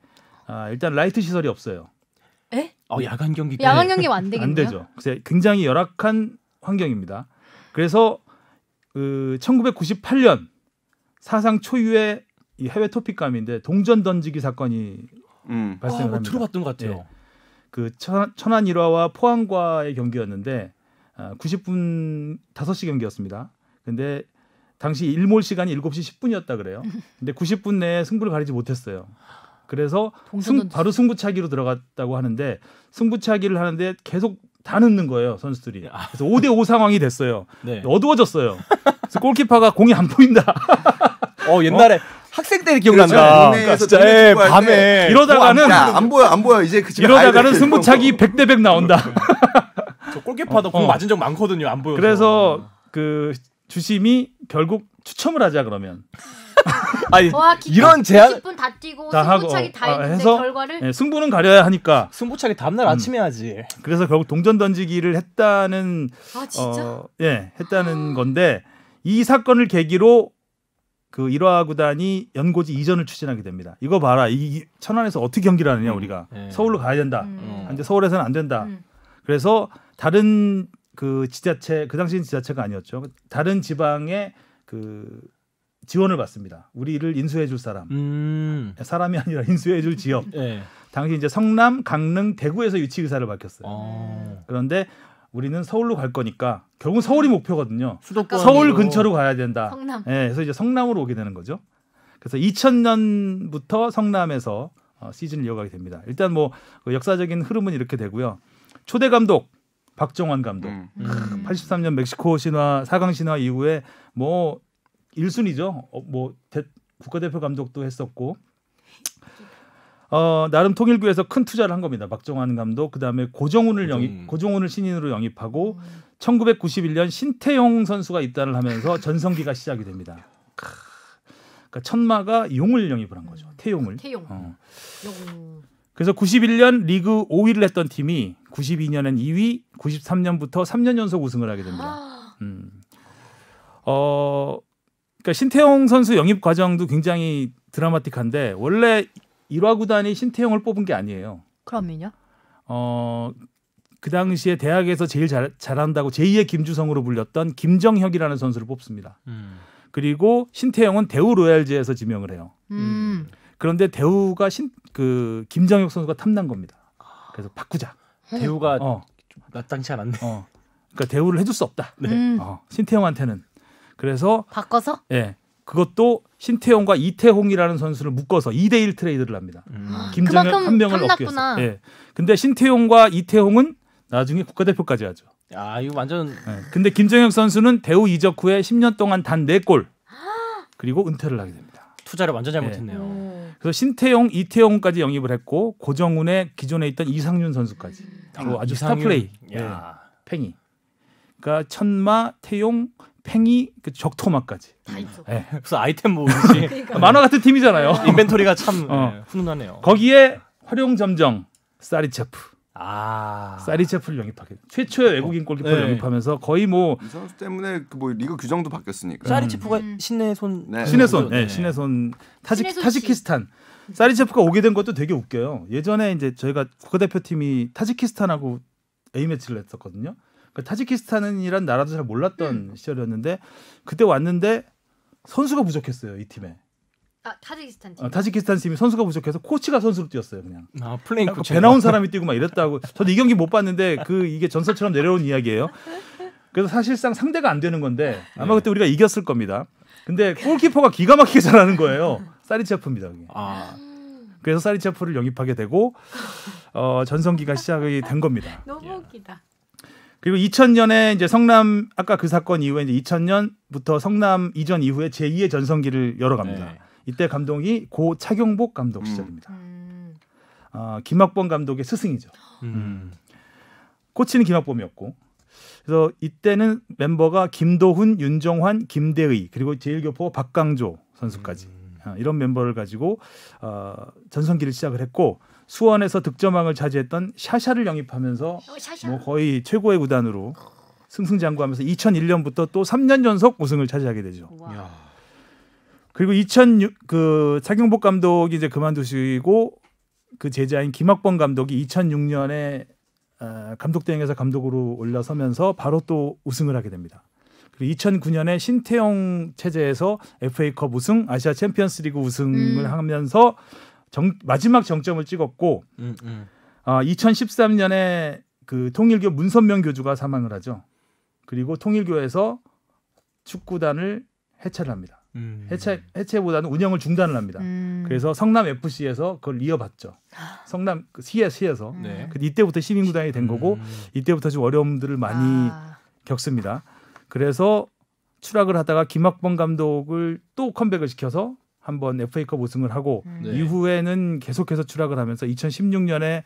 아, 일단 라이트 시설이 없어요. 에? 어 야간 경기 야간 경기 안되겠요안 되죠. 그래서 굉장히 열악한 환경입니다. 그래서 그 1998년 사상 초유의 이 해외 토픽감인데 동전 던지기 사건이 음. 발생합니다. 아, 뭐 들어봤던 것 같아요. 네. 그 천, 천안 일화와 포항과의 경기였는데 90분 아, 5시 경기였습니다. 근데 당시 일몰 시간이 7시 10분이었다 그래요. 근데 90분 내에 승부를 가리지 못했어요. 그래서 승, 바로 승부차기로 들어갔다고 하는데 승부차기를 하는데 계속 다 넣는 거예요 선수들이. 아. 그래서 5 대5 상황이 됐어요. 네. 어두워졌어요. 그래서 골키퍼가 공이 안 보인다. 어 옛날에 어? 학생 때 기억난다. 그렇죠. 그러니까, 그러니까 예, 예, 밤에 이러다가는 뭐 안, 야, 안, 보여 안 보여 이제 그 이러다가는 승부차기 100 대 100 나온다. 저 골키퍼도 어, 공 어. 맞은 적 많거든요. 안 보여서. 그래서 어. 그 주심이 결국 추첨을 하자 그러면 아니 와, 기 이런 제안 10분 다 뛰고 다 승부차기 하고, 다 아, 했는데 해서, 결과를 예, 승부는 가려야 하니까 승부차기 다음날 음. 아침에 하지 그래서 결국 동전 던지기를 했다는 아 진짜 어, 예 했다는 건데 이 사건을 계기로 그 일화 구단이 연고지 이전을 추진하게 됩니다. 이거 봐라 이 천안에서 어떻게 경기를 하느냐 음. 우리가 음, 예. 서울로 가야 된다. 음. 아, 이제 서울에서는 안 된다. 음. 그래서 다른 그 지자체 그 당시엔 지자체가 아니었죠. 다른 지방의 그 지원을 받습니다. 우리를 인수해 줄 사람. 음. 사람이 아니라 인수해 줄 지역. 네. 당시 이제 성남, 강릉, 대구에서 유치 의사를 밝혔어요. 오. 어. 그런데 우리는 서울로 갈 거니까 결국 서울이 목표거든요. 수도권 서울 근처로 가야 된다. 성남. 예, 그래서 이제 성남으로 오게 되는 거죠. 그래서 2000년부터 성남에서 어, 시즌을 이어가게 됩니다. 일단 뭐 그 역사적인 흐름은 이렇게 되고요. 초대 감독 박정환 감독. 음. 83년 음. 멕시코 신화 4강 신화 이후에 뭐 1순위죠. 어, 뭐 대, 국가대표 감독도 했었고 어, 나름 통일구에서 큰 투자를 한 겁니다. 박정환 감독 그다음에 고정훈을 고정. 영입 고정훈을 신인으로 영입하고 음. 1991년 신태용 선수가 입단을 하면서 전성기가 시작이 됩니다. 그러니까 천마가 용을 영입을 한 거죠. 태용을. 태용. 어. 음. 그래서 91년 리그 5위를 했던 팀이 92년엔 2위, 93년부터 3년 연속 우승을 하게 됩니다. 아. 음. 어, 그러니까 신태용 선수 영입 과정도 굉장히 드라마틱한데 원래 1화 구단이 신태용을 뽑은 게 아니에요. 그럼요? 어, 그 당시에 대학에서 제일 잘, 잘한다고 제2의 김주성으로 불렸던 김정혁이라는 선수를 뽑습니다. 음. 그리고 신태용은 대우 로얄즈에서 지명을 해요. 음. 그런데 대우가 신, 그 김정혁 선수가 탐난 겁니다. 그래서 바꾸자. 네. 대우가 어. 마땅치 않았네. 어. 그러니까 대우를 해줄 수 없다. 네. 음. 음. 어. 신태용한테는 그래서 바꿔서 예 그것도 신태용과 이태홍이라는 선수를 묶어서 2대1 트레이드를 합니다. 음. 아, 김정현 한 명을 얻기 위 예. 근데 신태용과 이태홍은 나중에 국가대표까지 하죠. 아 이거 완전. 예. 근데 김정혁 선수는 대우 이적 후에 10년 동안 단 4골 아! 그리고 은퇴를 하게 됩니다. 투자를 완전 예. 잘못했네요. 예. 그래서 신태용, 이태용까지 영입을 했고 고정훈의 기존에 있던 이상윤 선수까지. 어, 아주 스타 플레이. 네. 팽이. 그러니까 천마, 태용, 팽이, 그 적토마까지. 다 있어. 네. 그래서 아이템 모으듯 그러니까. 만화 같은 팀이잖아요. 네. 인벤토리가 참 어. 네, 훈훈하네요. 거기에 활용 점정, 사리체프. 아. 사리체프를 영입하게 최초의 외국인 골키퍼를 네. 영입하면서 거의 뭐이 선수 때문에 그 뭐 리그 규정도 바뀌었으니까. 사리체프가 음. 음. 신의 손 네. 신의 손. 네, 네. 신의 손 타지 타지키스탄 사리체프가 오게 된 것도 되게 웃겨요. 예전에 이제 저희가 국가대표팀이 타지키스탄하고 A 매치를 했었거든요. 그러니까 타지키스탄이란 나라도 잘 몰랐던 음. 시절이었는데 그때 왔는데 선수가 부족했어요 이 팀에. 아, 타지키스탄 팀. 어, 타지키스탄 팀이 선수가 부족해서 코치가 선수로 뛰었어요 그냥. 아 플레잉 배 나온 사람이 뛰고 막 이랬다고. 저도 이 경기 못 봤는데 그 이게 전설처럼 내려온 이야기예요. 그래서 사실상 상대가 안 되는 건데 아마 네. 그때 우리가 이겼을 겁니다. 근데 골키퍼가 기가 막히게 잘하는 거예요. 사리체프입니다. 그게. 아. 그래서 사리체프를 영입하게 되고 어, 전성기가 시작이 된 겁니다. 너무 웃기다. 그리고 2000년에 이제 성남 아까 그 사건 이후에 이제 2000년부터 성남 이전 이후에 제2의 전성기를 열어갑니다. 네. 이때 감독이 고 차경복 감독 음. 시절입니다. 음. 어, 김학범 감독의 스승이죠. 음. 음. 코치는 김학범이었고 그래서 이때는 멤버가 김도훈, 윤정환, 김대의 그리고 제일교포 박강조 선수까지 음. 어, 이런 멤버를 가지고 어, 전성기를 시작을 했고 수원에서 득점왕을 차지했던 샤샤를 영입하면서 어, 뭐 거의 최고의 구단으로 승승장구하면서 2001년부터 또 3년 연속 우승을 차지하게 되죠. 그리고 2006그 차경복 감독이 이제 그만두시고 그 제자인 김학범 감독이 2006년에 어, 감독 대행에서 감독으로 올라서면서 바로 또 우승을 하게 됩니다. 그리고 2009년에 신태용 체제에서 FA컵 우승, 아시아 챔피언스리그 우승을 음. 하면서 정, 마지막 정점을 찍었고 음, 음. 어, 2013년에 그 통일교 문선명 교주가 사망을 하죠. 그리고 통일교에서 축구단을 해체를 합니다. 음. 해체 해체보다는 운영을 중단을 합니다. 음. 그래서 성남 FC에서 그걸 이어받죠. 아. 성남 시에 그 시에서 네. 이때부터 시민구단이 된 거고 음. 이때부터 좀 어려움들을 많이 아. 겪습니다. 그래서 추락을 하다가 김학범 감독을 또 컴백을 시켜서 한번 FA컵 우승을 하고 음. 네. 이후에는 계속해서 추락을 하면서 2016년에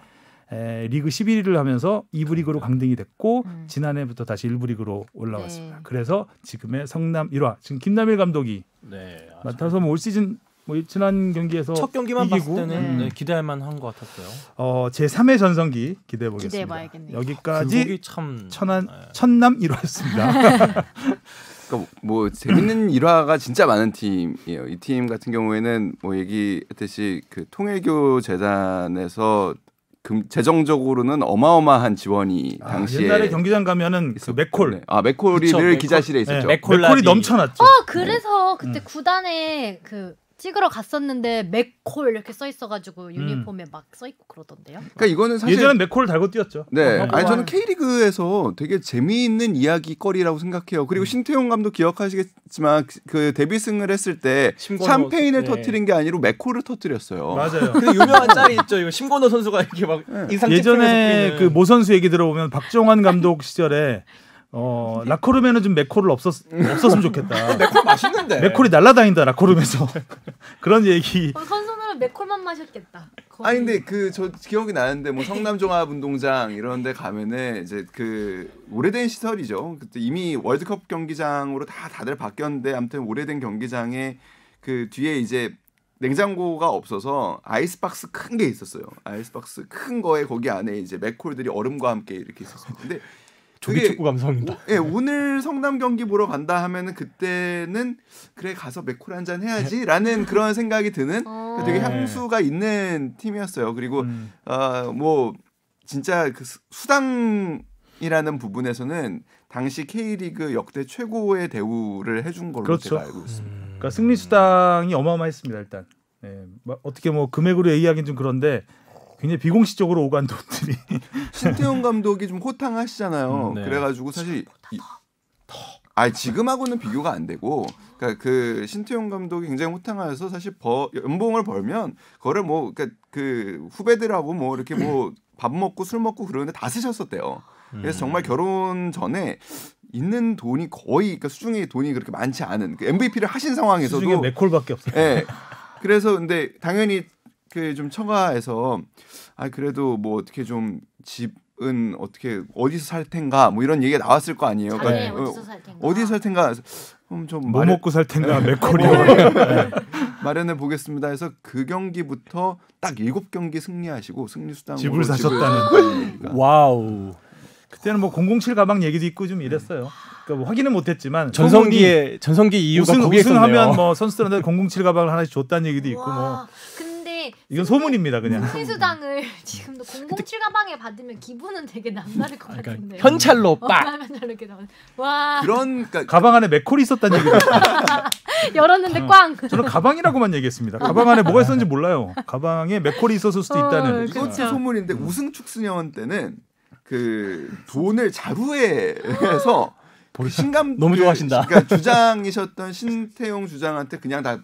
에, 리그 11위를 하면서 2부 리그로 강등이 됐고 음. 지난해부터 다시 1부 리그로 올라왔습니다. 네. 그래서 지금의 성남 1화 지금 김남일 감독이 네. 아, 맡아서 뭐올 시즌 뭐 지난 경기에서 첫 경기만 이기고, 봤을 때는 음. 네, 기대할 만한 것 같았어요. 어, 제 3회 전성기 기대해 보겠습니다. 여기까지 그 참 천안 네. 천남 1화였습니다. 그러니까 뭐 재밌는 일화가 진짜 많은 팀이에요. 이 팀 같은 경우에는 뭐 얘기했듯이 그 통일교 재단에서 금, 재정적으로는 어마어마한 지원이 아, 당시에 옛날에 경기장 가면은 그 맥콜 네. 아 맥콜이 늘 맥콜. 기자실에 있었죠. 네, 맥콜이 넘쳐났죠. 어 그래서 네. 그때 음. 구단에 그 찍으러 갔었는데 맥콜 이렇게 써 있어가지고 음. 유니폼에 막 써 있고 그러던데요. 그러니까 이거는 사실 예전엔 맥콜 달고 뛰었죠. 네, 어, 아니 저는 K리그에서 되게 재미있는 이야기거리라고 생각해요. 그리고 음. 신태용 감독 기억하시겠지만 그, 그 데뷔승을 했을 때 샴페인을 넣 터트린 게 아니라 맥콜을 터트렸어요. 맞아요. 근데 유명한 짤이 있죠. 이거 심건호 선수가 이렇게 막 네. 인상 예전에 그모 그 선수 얘기 들어보면 박종환 감독 시절에 어 라코르메는 좀메콜을 없었 없었으면 좋겠다. 메코 맛있는데. 메콜이 날라다닌다 라코르메서 그런 얘기. 어, 선수들 메콜만 마셨겠다. 거의. 아니 근데 그 저 기억이 나는데 뭐 성남종합운동장 이런데 가면은 이제 그 오래된 시설이죠. 그때 이미 월드컵 경기장으로 다 다들 바뀌었는데 아무튼 오래된 경기장에 그 뒤에 이제 냉장고가 없어서 아이스박스 큰 게 있었어요. 아이스박스 큰 거에 거기 안에 이제 맥콜들이 얼음과 함께 이렇게 있었어요. 근데 조기 축구 감성입니다. 예, 오늘 성남 경기 보러 간다 하면은 그때는 그래 가서 맥콜 한 잔 해야지라는 그런 생각이 드는 어... 그 되게 네. 향수가 있는 팀이었어요. 그리고 음. 어뭐 아, 진짜 그 수당 이라는 부분에서는 당시 K리그 역대 최고의 대우를 해준 걸로 그렇죠. 제가 알고 있습니다. 음... 그러니까 승리 수당이 어마어마했습니다. 일단 네, 어떻게 뭐 금액으로 얘기하긴 좀 그런데 굉장히 비공식적으로 오간 돈들이 신태용 감독이 좀 호탕하시잖아요. 음, 네. 그래가지고 사실 아 지금하고는 비교가 안 되고 그러니까 그 신태용 감독이 굉장히 호탕하여서 사실 버, 연봉을 벌면 그거를 뭐 그러니까 그 후배들하고 뭐 이렇게 뭐 밥 먹고 술 먹고 그러는데 다 쓰셨었대요. 그래서 음. 정말 결혼 전에 있는 돈이 거의 그러니까 수중에 돈이 그렇게 많지 않은 그 MVP를 하신 상황에서도 수중에 맥콜밖에 없어요. 네. 그래서 근데 당연히 그좀 처가에서 아 그래도 뭐 어떻게 좀 집은 어떻게 어디서 살 텐가 뭐 이런 얘기가 나왔을 거 아니에요. 그러니까 네, 어디서 살 텐가. 어 좀뭐 마련... 먹고 살 텐가 맥코리 오 마련해 보겠습니다. 해서 그 경기부터 딱 일곱 경기 승리하시고 승리 수당 집을 사셨다는 그러니까. 와우. 그때는 뭐007 가방 얘기도 있고 좀 이랬어요. 아. 그러니까 뭐 확인은 못했지만 전성기에 전성기 이유가 우승, 거기에 우승하면 뭐 선수들한테 007 가방을 하나씩 줬다는 얘기도 있고 뭐. 와, 뭐. 근데 이건 소문입니다 그냥. 수수장을 음. 지금도 007 가방에 받으면 기분은 되게 남다를 것 그러니까 같은데. 현찰로 빡. 어, 와. 그런 그러니까 가방 안에 맥콜이 있었다는 얘기. 열었는데 어, 꽝. 저는 가방이라고만 얘기했습니다. 가방 안에 뭐가 있었는지 몰라요. 가방에 맥콜이 있었을 수도 어, 있다는. 이 그렇죠. 소문인데 우승축 수녀원 때는 그 돈을 자루에 해서 그 신감 너무 그 좋아하신다. 그러니까 주장이셨던 신태용 주장한테 그냥 다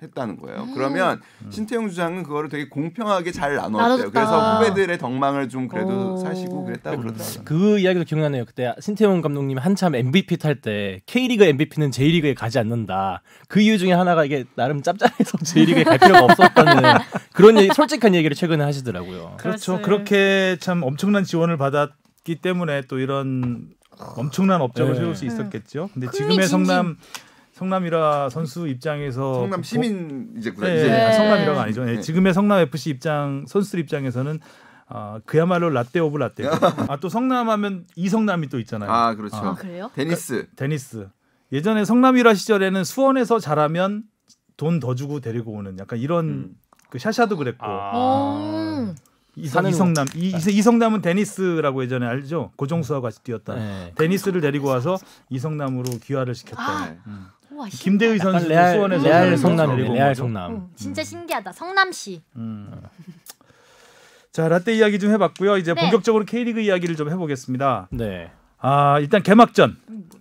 했다는 거예요. 음. 그러면 음. 신태용 주장은 그거를 되게 공평하게 잘 나눴대요. 그래서 아. 후배들의 덕망을 좀 그래도 오. 사시고 그랬다고 그러더라고요. 그 이야기도 기억나네요. 그때 신태용 감독님이 한참 MVP 탈 때 K리그 MVP는 J리그에 가지 않는다. 그 이유 중에 하나가 이게 나름 짭짤해서 J리그에 갈 필요가 없었다는 그런 얘기, 솔직한 얘기를 최근에 하시더라고요. 그렇죠. 그렇지. 그렇게 참 엄청난 지원을 받았기 때문에 또 이런 엄청난 업적을 네. 세울 수 네. 있었겠죠. 근데 그 지금의 성남 성남이라 선수 입장에서 성남 시민 네, 이제 구단 아, 네, 네. 성남이라가 아니죠. 네, 지금의 성남 FC 입장 선수 입장에서는 아, 그야말로 라떼 오브 라떼. 아또 성남하면 이성남이 또 있잖아요. 아 그렇죠. 아, 그래요? 데니스. 그 데니스. 예전에 성남이라 시절에는 수원에서 잘하면 돈 더 주고 데리고 오는 약간 이런 음. 그 샤샤도 그랬고. 아~ 사는 아, 이성남 네. 이, 이성남은 데니스라고 예전에 알죠 고종수와 같이 뛰었다. 네. 데니스를 데리고 와서 이성남으로 귀화를 시켰다. 아. 음. 김대의 선수 레알, 수원에서 레알 성남 레알 어, 음. 성남. 음, 진짜 신기하다 성남시. 음. 자 라떼 이야기 좀 해봤고요. 이제 네. 본격적으로 K리그 이야기를 좀 해보겠습니다. 네. 아 일단 개막전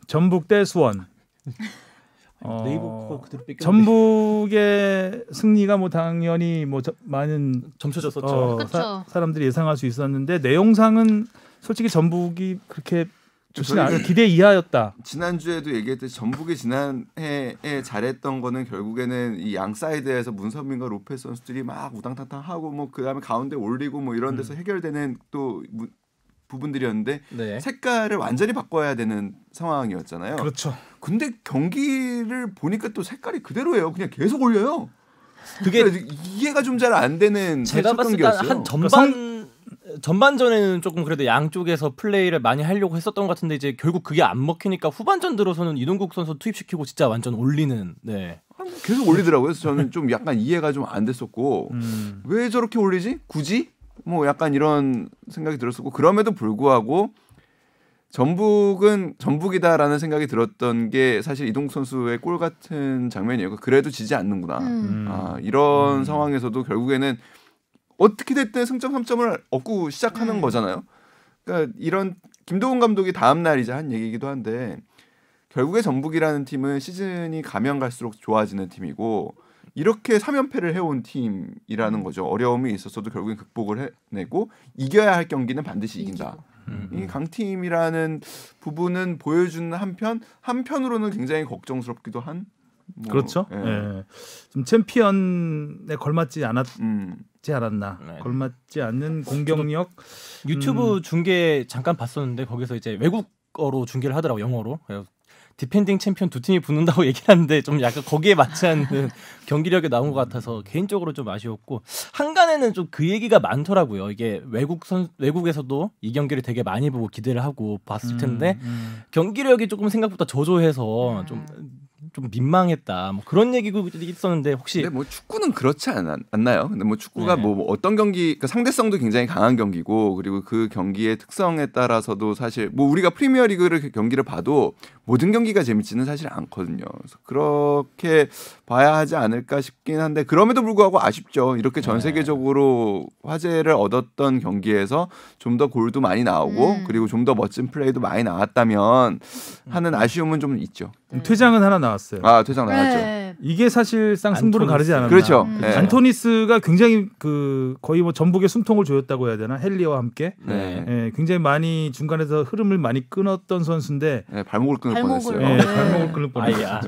전북 대 수원. 어, 네이버 그대로 뺏겼는데. 전북의 승리가 뭐 당연히 뭐 저, 많은 점쳐졌었죠. 어, 사, 람들이 예상할 수 있었는데 내용상은 솔직히 전북이 그렇게 좋지는 않 기대 이하였다. 지난주에도 얘기했듯이 전북이 지난해에 잘했던 거는 결국에는 이양 사이드에서 문선민과 로페 선수들이 막 우당탕탕 하고 뭐 그다음에 가운데 올리고 뭐 이런 데서 음. 해결되는 또 부분들이었는데 네. 색깔을 완전히 바꿔야 되는 상황이었잖아요. 그렇죠. 근데 경기를 보니까 또 색깔이 그대로예요. 그냥 계속 올려요. 그게 그러니까 이해가 좀 잘 안 되는 제가 봤을 때한 전반 그러니까 전반전에는 조금 그래도 양쪽에서 플레이를 많이 하려고 했었던 것 같은데 이제 결국 그게 안 먹히니까 후반전 들어서는 이동국 선수 투입시키고 진짜 완전 올리는 네. 계속 올리더라고요. 그래서 저는 좀 약간 이해가 좀 안 됐었고 음. 왜 저렇게 올리지? 굳이? 뭐 약간 이런 생각이 들었었고 그럼에도 불구하고 전북은 전북이다라는 생각이 들었던 게 사실 이동 선수의 골 같은 장면이에요 그래도 지지 않는구나. 음. 아, 이런 음. 상황에서도 결국에는 어떻게 됐든 승점 3점을 얻고 시작하는 음. 거잖아요. 그러니까 이런 김도훈 감독이 다음 날 이제 한 얘기이기도 한데 결국에 전북이라는 팀은 시즌이 가면 갈수록 좋아지는 팀이고 이렇게 3연패를 해온 팀이라는 음. 거죠. 어려움이 있었어도 결국엔 극복을 해내고 이겨야 할 경기는 반드시 이긴다. 음. 이 강팀이라는 부분은 보여주는 한편 한편으로는 굉장히 걱정스럽기도 한 뭐, 그렇죠. 예. 예. 좀 챔피언에 걸맞지 않았지 음. 않았나. 네. 걸맞지 않는 아, 공격력. 유튜브 음. 중계 잠깐 봤었는데 거기서 이제 외국어로 중계를 하더라고 영어로. 디펜딩 챔피언 두 팀이 붙는다고 얘기를 하는데 좀 약간 거기에 맞지 않는 경기력이 나온 것 같아서 개인적으로 좀 아쉬웠고 한간에는 좀 그 얘기가 많더라고요. 이게 외국 선 외국에서도 이 경기를 되게 많이 보고 기대를 하고 봤을 음, 텐데 음, 음. 경기력이 조금 생각보다 저조해서 좀 음. 좀 민망했다 뭐 그런 얘기도 있었는데 혹시 네, 뭐 축구는 그렇지 않, 않나요? 근데 뭐 축구가 네. 뭐 어떤 경기 그러니까 상대성도 굉장히 강한 경기고 그리고 그 경기의 특성에 따라서도 사실 뭐 우리가 프리미어리그를 그 경기를 봐도 모든 경기가 재밌지는 사실 않거든요. 그래서 그렇게 봐야 하지 않을까 싶긴 한데 그럼에도 불구하고 아쉽죠. 이렇게 전 네. 세계적으로 네. 화제를 얻었던 경기에서 좀 더 골도 많이 나오고 음. 그리고 좀 더 멋진 플레이도 많이 나왔다면 음. 하는 아쉬움은 좀 있죠. 음, 퇴장은 하나 나왔어요. 나갔어요. 아 퇴장 나갔죠. 네. 이게 사실상 승부를 안토니스. 가르지 않았나. 그렇죠. 음. 네. 안토니스가 굉장히 그 거의 뭐 전북의 숨통을 조였다고 해야 되나 헨리와 함께 네. 네. 굉장히 많이 중간에서 흐름을 많이 끊었던 선수인데 네, 발목을 끊을 뻔했어요. 예, 네. 발목을 끊을 뻔했어요.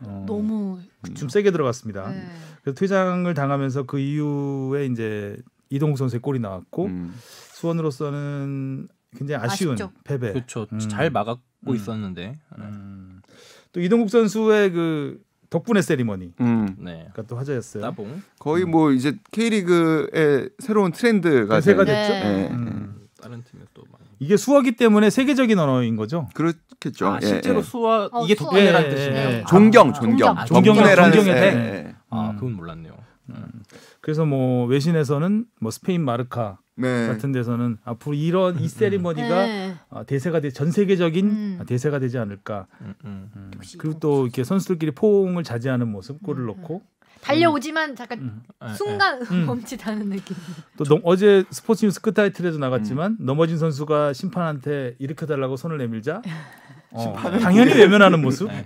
어. 너무 음. 좀 세게 들어갔습니다. 네. 그래서 퇴장을 당하면서 그 이후에 이제 이동국 선수의 골이 나왔고 음. 수원으로서는 굉장히 아쉬운 아쉽죠. 패배. 그렇죠. 음. 잘 막았고 음. 있었는데. 음. 또 이동국 선수의 그 덕분에 세리머니. 음. 네. 그러니까 또 화제였어요. 따봉. 거의 뭐 이제 K리그의 새로운 트렌드가 세가 네, 됐죠. 네. 음. 음. 다른 팀에 또 많이. 이게 수어기 때문에 세계적인 언어인 거죠. 그렇겠죠. 아, 실제로 예, 예. 수어 이게 덕분에라는 예, 예, 뜻이네요. 예, 예. 존경, 존경, 아, 존경, 존경의 네. 대. 아, 음. 그건 몰랐네요. 음. 그래서 뭐 외신에서는 뭐 스페인 마르카 네. 같은 데서는 앞으로 이런 이 음, 음. 세리머니가 네. 어, 대세가 되, 전 세계적인 음. 아, 대세가 되지 않을까. 음, 음. 음. 그리고 뭐 또 이렇게 선수들끼리 포옹을 자제하는 모습, 골을 넣고 달려오지만 잠깐 네, 순간 네. 멈칫하는 느낌. 또 너, 어제 스포츠뉴스 끝 타이틀에도 나갔지만 넘어진 선수가 심판한테 일으켜달라고 손을 내밀자 어, 당연히 외면하는 모습. 네.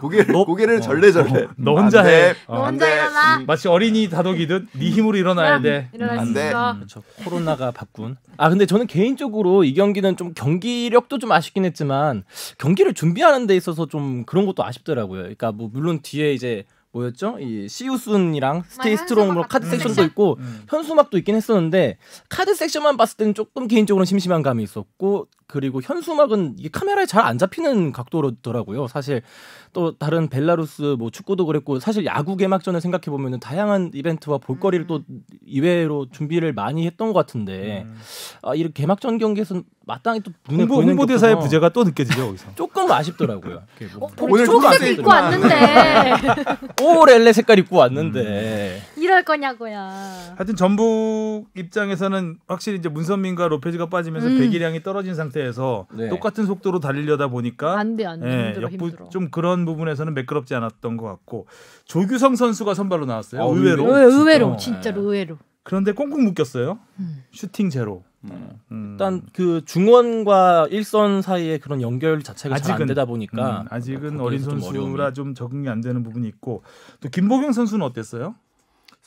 고개를 너, 고개를 어. 절레절레. 어, 너 혼자 해. 너 어. 혼자 일어나. 음. 마치 어린이 다독이듯 네 음. 힘으로 일어나야 돼. 일어날 수있 그렇죠. 코로나가 바꾼. 아 근데 저는 개인적으로 이 경기는 좀 경기력도 좀 아쉽긴 했지만 경기를 준비하는 데 있어서 좀 그런 것도 아쉽더라고요. 그러니까 뭐 물론 뒤에 이제 뭐였죠? 이 시우순이랑 스테이 스트롱으로 카드 섹션도 있고 음. 현수막도 있긴 했었는데 카드 섹션만 봤을 때는 조금 개인적으로 심심한 감이 있었고 그리고 현수막은 이 카메라에 잘 안 잡히는 각도더라고요. 사실 또 다른 벨라루스 뭐 축구도 그랬고 사실 야구 개막전을 생각해 보면은 다양한 이벤트와 볼거리를 음. 또 이외로 준비를 많이 했던 것 같은데 음. 아, 이런 개막전 경기에서는 마땅히 또 눈에 홍보, 보이는 보대사의 부재가 또 느껴지죠 거기서 조금 아쉽더라고요. 뭐. 어, 오늘 뭐 초록색 입고 왔는데 오렐레 색깔 입고 왔는데 음. 이럴 거냐고요. 하여튼 전북 입장에서는 확실히 이제 문선민과 로페즈가 빠지면서 음. 배기량이 떨어진 상태. 상태에서 네. 똑같은 속도로 달리려다 보니까 안돼 안돼 예, 역부, 힘들어. 좀 그런 부분에서는 매끄럽지 않았던 것 같고 조규성 선수가 선발로 나왔어요. 아, 의외로 의외로, 진짜. 의외로 어. 진짜로 의외로. 그런데 꽁꽁 묶였어요. 음. 슈팅 제로. 음. 음. 일단 그 중원과 일선 사이의 그런 연결 자체가 잘안 되다 보니까 음, 아직은 어린 선수라 좀, 좀, 적응이 안 되는 부분이 있고 또 김보경 선수는 어땠어요?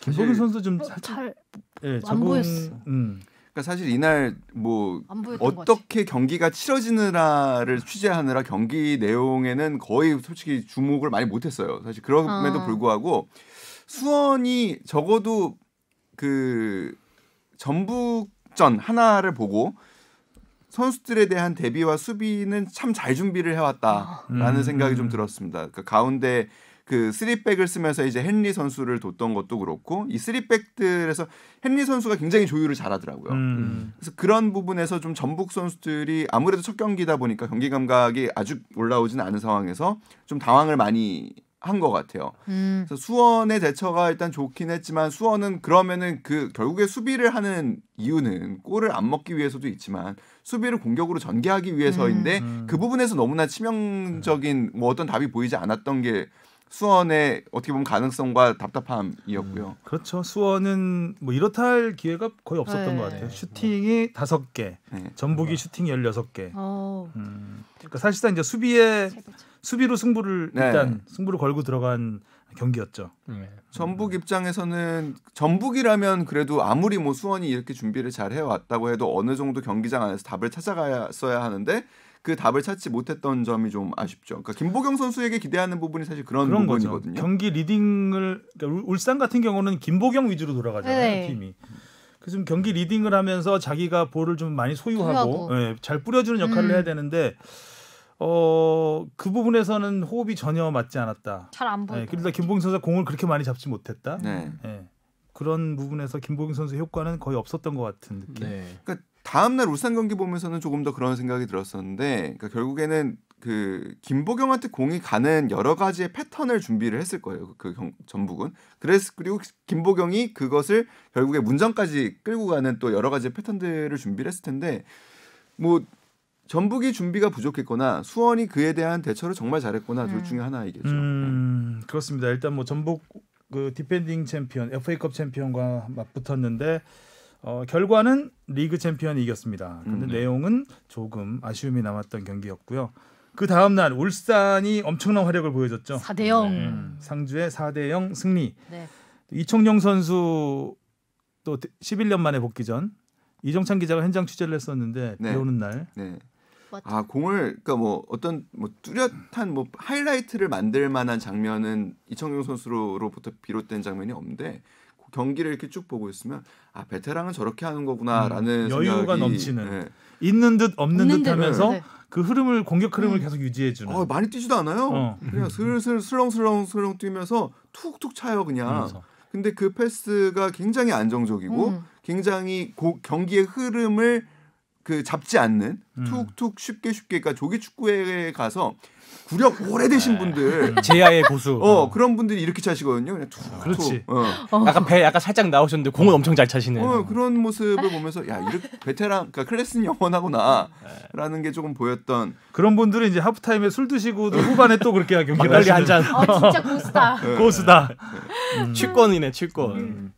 김보경 선수 좀잘안 어, 예, 보였어. 음. 그러니까 사실 이날 뭐 어떻게 거지. 경기가 치러지느라를 취재하느라 경기 내용에는 거의 솔직히 주목을 많이 못했어요. 사실 그럼에도 아. 불구하고 수원이 적어도 그 전북전 하나를 보고 선수들에 대한 대비와 수비는 참 잘 준비를 해왔다라는 음. 생각이 좀 들었습니다. 그 그러니까 가운데 그 쓰리백을 쓰면서 이제 헨리 선수를 뒀던 것도 그렇고 이 쓰리백들에서 헨리 선수가 굉장히 조율을 잘하더라고요. 음. 음. 그래서 그런 부분에서 좀 전북 선수들이 아무래도 첫 경기다 보니까 경기 감각이 아주 올라오진 않은 상황에서 좀 당황을 많이 한 것 같아요. 음. 그래서 수원의 대처가 일단 좋긴 했지만 수원은 그러면은 그 결국에 수비를 하는 이유는 골을 안 먹기 위해서도 있지만 수비를 공격으로 전개하기 위해서인데 음. 그 부분에서 너무나 치명적인 뭐 어떤 답이 보이지 않았던 게 수원의 어떻게 보면 가능성과 답답함이었고요. 음, 그렇죠. 수원은 뭐 이렇다 할 기회가 거의 없었던 네. 것 같아요. 슈팅이 다섯 개, 네. 전북이 슈팅 열여섯 개. 어. 음, 그러니까 사실상 이제 수비에 수비로 승부를 네. 일단 승부를 걸고 들어간 경기였죠. 음. 전북 입장에서는 전북이라면 그래도 아무리 뭐 수원이 이렇게 준비를 잘 해왔다고 해도 어느 정도 경기장 안에서 답을 찾아가야 야써 하는데 그 답을 찾지 못했던 점이 좀 아쉽죠. 그러니까 김보경 선수에게 기대하는 부분이 사실 그런, 그런 부분이거든요. 거죠. 경기 리딩을 그러니까 울산 같은 경우는 김보경 위주로 돌아가잖아요 네. 팀이. 그래서 좀 경기 리딩을 하면서 자기가 볼을 좀 많이 소유하고, 소 네, 예, 잘 뿌려주는 역할을 음. 해야 되는데 어, 그 부분에서는 호흡이 전혀 맞지 않았다. 잘안 예, 보여. 네, 그러다 김보경 선수가 공을 그렇게 많이 잡지 못했다. 네. 네. 그런 부분에서 김보경 선수의 효과는 거의 없었던 것 같은 느낌. 네. 그러니까 다음날 울산 경기 보면서는 조금 더 그런 생각이 들었었는데 그러니까 결국에는 그 김보경한테 공이 가는 여러 가지의 패턴을 준비를 했을 거예요. 그 경, 전북은. 그래서 그리고 김보경이 그것을 결국에 문전까지 끌고 가는 또 여러 가지 패턴들을 준비를 했을 텐데 뭐 전북이 준비가 부족했거나 수원이 그에 대한 대처를 정말 잘했거나 음. 둘 중에 하나이겠죠. 음, 네. 그렇습니다. 일단 뭐 전북 그 디펜딩 챔피언 FA컵 챔피언과 맞붙었는데 어, 결과는 리그 챔피언이 이겼습니다. 근데 음, 네. 내용은 조금 아쉬움이 남았던 경기였고요. 그 다음 날 울산이 엄청난 활약을 보여줬죠. 4대 0. 음, 상주의 4대 0 승리. 네. 이청용 선수 또 11년 만에 복귀 전 이정찬 기자가 현장 취재를 했었는데 네. 비 오는 날 네. 아 공을 그러니까 뭐 어떤 뭐 뚜렷한 뭐 하이라이트를 만들 만한 장면은 이청용 선수로부터 비롯된 장면이 없는데 경기를 이렇게 쭉 보고 있으면 아 베테랑은 저렇게 하는 거구나라는 음, 여유가 생각이, 넘치는 네. 있는 듯 없는, 없는 듯하면서 네. 그 흐름을 공격 흐름을 음. 계속 유지해주는. 어, 많이 뛰지도 않아요. 어. 그냥 슬슬 슬렁슬렁 슬렁 뛰면서 툭툭 차요 그냥. 그래서. 근데 그 패스가 굉장히 안정적이고 음. 굉장히 고, 경기의 흐름을 그 잡지 않는 음. 툭툭 쉽게 쉽게 그러니까 조기 축구에 가서 구력 오래되신 네. 분들 음. 제야의 고수 어 음. 그런 분들이 이렇게 차시거든요. 그냥 툭, 그렇지. 툭, 어. 어. 약간 배 약간 살짝 나오셨는데 공을 엄청 잘 차시네. 어, 그런 모습을 보면서 야 이렇게 베테랑 그러니까 클래스는 영원하구나라는 게 조금 보였던 그런 분들은 이제 하프타임에 술 드시고 후반에 또 그렇게 하기 막달리 한 잔. 어 진짜 고수다. 네. 고수다. 네. 음. 취권이네 취권. 음. 음.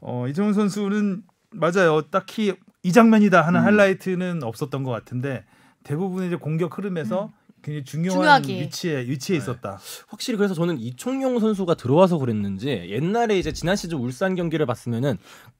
어 이정훈 선수는 맞아요. 딱히 이 장면이다 하는 음. 하이라이트는 없었던 것 같은데 대부분 이제 공격 흐름에서 음. 굉장히 중요한 중요하게. 위치에 위치에 네. 있었다. 네. 확실히 그래서 저는 이총용 선수가 들어와서 그랬는지 옛날에 이제 지난 시즌 울산 경기를 봤으면은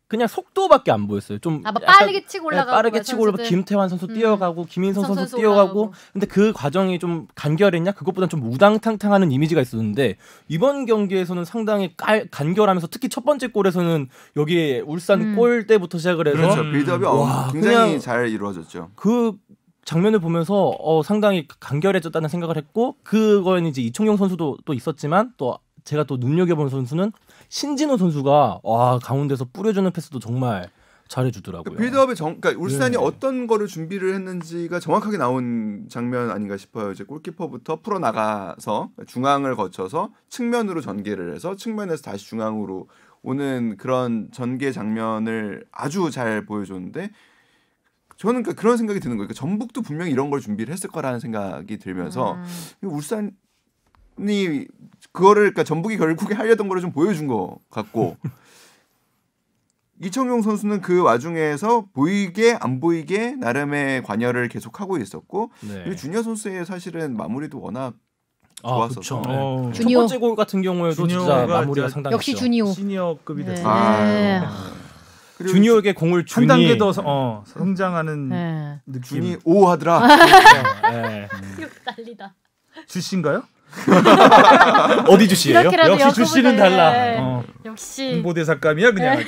그냥 속도밖에 안 보였어요. 좀 아, 빠르게 치고 네, 올라가고 빠르게 치고 올라가고 김태환 선수 음. 뛰어가고 김인성 선수, 선수 뛰어가고 올라가고. 근데 그 과정이 좀 간결했냐? 그것보다는 좀 우당탕탕하는 이미지가 있었는데 이번 경기에서는 상당히 깔, 간결하면서 특히 첫 번째 골에서는 여기에 울산 음. 골 때부터 시작을 해서 그렇죠. 그렇죠. 빌드업이 와, 굉장히 잘 이루어졌죠. 그 장면을 보면서 어, 상당히 간결해졌다는 생각을 했고 그거는 이제 이청용 선수도 또 있었지만 또 제가 또 눈여겨본 선수는 신진호 선수가 와 가운데서 뿌려주는 패스도 정말 잘해주더라고요. 그 빌드업의 정, 그러니까 울산이 네. 어떤 거를 준비를 했는지가 정확하게 나온 장면 아닌가 싶어요. 이제 골키퍼부터 풀어 나가서 중앙을 거쳐서 측면으로 전개를 해서 측면에서 다시 중앙으로 오는 그런 전개 장면을 아주 잘 보여줬는데 저는 그러니까 그런 생각이 드는 거예요. 그러니까 전북도 분명히 이런 걸 준비를 했을 거라는 생각이 들면서 음. 울산 이 그거를 그러니까 전북이 결국에 하려던 거를 좀 보여준 것 같고 이청용 선수는 그 와중에서 보이게 안 보이게 나름의 관여를 계속하고 있었고 네. 그리고 주니어 선수의 사실은 마무리도 워낙 좋았었죠. 아, 네. 네. 첫 번째 골 같은 경우에도 진짜 마무리가 상당했 역시 주니어 시니어급이 됐어요. 네. 아, 주니어에게 공을 주니 한 단계 더 어, 성장하는 네. 느낌. 준이 오 하더라. 네. 난리다. 주신가요 어디 주시예요 역시 주시는 달라. 네. 어. 역시 홍보대사감이야 그냥. 네.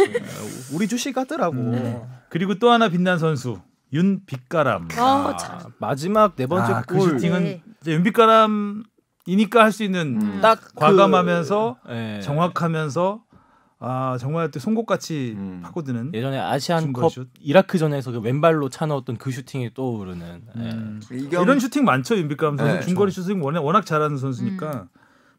우리 주시 같더라고. 음. 그리고 또 하나 빛난 선수 윤빛가람. 어, 아, 아, 마지막 네 번째 아, 그 골. 그 슈팅은 네. 윤빛가람이니까 할 수 있는 음. 딱 그 과감하면서 그... 정확하면서 아 정말 또 송곳같이 음. 파고드는 예전에 아시안컵 이라크전에서 그 왼발로 차 넣었던 그 슈팅이 떠오르는 예. 음. 예. 이경... 이런 슈팅 많죠 윤빛감 선수 네, 그렇죠. 중거리 저... 슈팅 워낙, 워낙 잘하는 선수니까 음.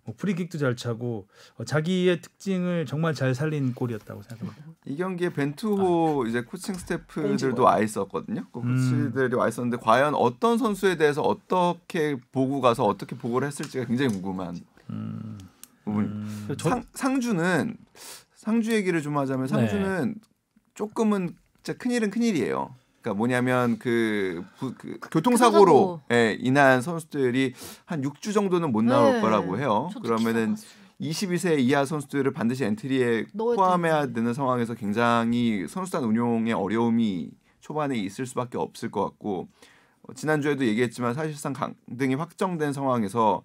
뭐 프리킥도 잘 차고 어, 자기의 특징을 정말 잘 살린 골이었다고 생각합니다. 이 경기에 벤투호 아. 그렇죠. 이제 코칭 스태프들도 와 있었거든요. 그 음. 코치들이 와 있었는데 과연 어떤 선수에 대해서 어떻게 보고 가서 어떻게 보고를 했을지가 굉장히 궁금한 음. 부분. 음. 상, 상주는 상주 얘기를 좀 하자면 상주는 네. 조금은 진짜 큰일은 큰일이에요. 그러니까 뭐냐면 그, 부, 그, 그 교통사고로 교 예, 인한 선수들이 한 6주 정도는 못 네. 나올 네. 거라고 해요. 그러면은 22세 이하 선수들을 반드시 엔트리에 포함해야 되는 상황에서 굉장히 선수단 운용에 어려움이 초반에 있을 수밖에 없을 것 같고 어, 지난주에도 얘기했지만 사실상 강등이 확정된 상황에서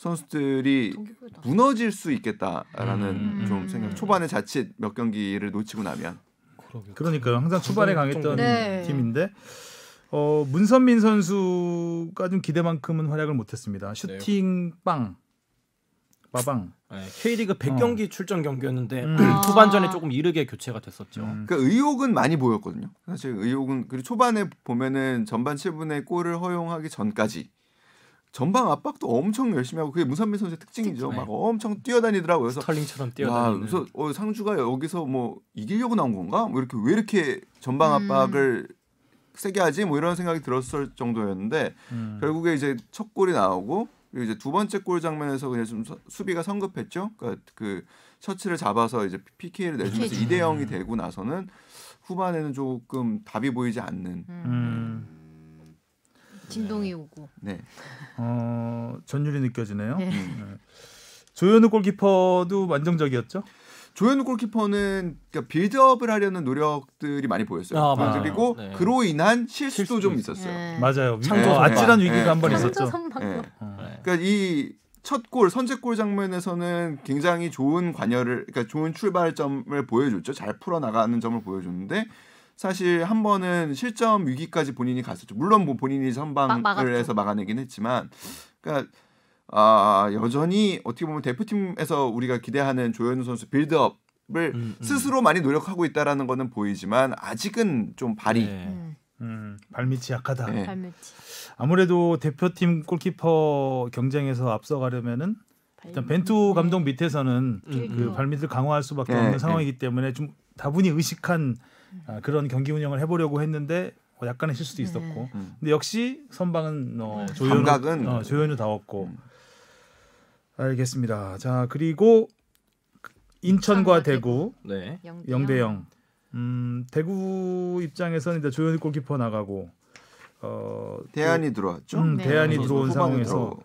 선수들이 동기부여다. 무너질 수 있겠다라는 음. 좀 음. 생각. 초반에 자칫 몇 경기를 놓치고 나면. 그러니까 항상 초반에 강했던 네. 팀인데 어, 문선민 선수가 좀 기대만큼은 활약을 못했습니다. 네. 슈팅 빵. 마방 네, K리그 100경기 어. 출전 경기였는데 음. 후반전에 아. 조금 이르게 교체가 됐었죠. 음. 그 그러니까 의혹은 많이 보였거든요. 사실 의혹은 그리고 초반에 보면은 전반 7분에 골을 허용하기 전까지 전방 압박도 엄청 열심히 하고 그게 문선민 선수의 특징이죠. 네. 막 엄청 뛰어다니더라고요. 그래서 스털링처럼 뛰어다니는. 야, 그래서 어, 상주가 여기서 뭐 이기려고 나온 건가? 뭐 이렇게 왜 이렇게 전방 음. 압박을 음. 세게 하지? 뭐 이런 생각이 들었을 정도였는데 음. 결국에 이제 첫 골이 나오고 그리고 이제 두 번째 골 장면에서 그냥 좀 수비가 성급했죠. 그러니까 그 셔츠를 잡아서 이제 PK를 내주면서 2대 0이 음. 되고 나서는 후반에는 조금 답이 보이지 않는 음. 음. 진동이 네. 오고. 네. 어, 전율이 느껴지네요. 네. 네. 조현우 골키퍼도 안정적이었죠? 조현우 골키퍼는 그러니까 빌드업을 하려는 노력들이 많이 보였어요. 아, 그리고 네. 그로 인한 실수도, 실수. 좀 있었어요. 네. 맞아요. 창조 아찔한 위기가 네. 한번 있었죠. 네. 아. 그러니까 이 첫 골 선제골 장면에서는 굉장히 좋은 관여를 그러니까 좋은 출발점을 보여줬죠. 잘 풀어나가는 점을 보여줬는데 사실 한 번은 실점 위기까지 본인이 갔었죠. 물론 뭐 본인이 선방을 막, 해서 막아내긴 했지만, 그러니까 아, 여전히 어떻게 보면 대표팀에서 우리가 기대하는 조현우 선수 빌드업 을 음, 음. 스스로 많이 노력하고 있다라는 거는 보이지만 아직은 좀 발이 네. 음. 음 발밑이 약하다. 네. 발밑이. 아무래도 대표팀 골키퍼 경쟁에서 앞서가려면은 일단 벤투 감독 밑에서는 음. 그 발밑을 강화할 수밖에 네. 없는 네. 상황이기 때문에 좀 다분히 의식한 아, 그런 경기 운영을 해보려고 했는데 어, 약간의 실수도 네. 있었고 음. 근데 역시 선방은 어, 음. 조현우, 감각은 어, 조현우 다웠고 음. 알겠습니다. 자 그리고 인천과 대구 네. 0대 0. 음, 대구 입장에서는 이제 조현우 골키퍼 나가고 어, 대안이 들어왔죠. 음, 네. 대안이 들어온 상황에서 들어오고.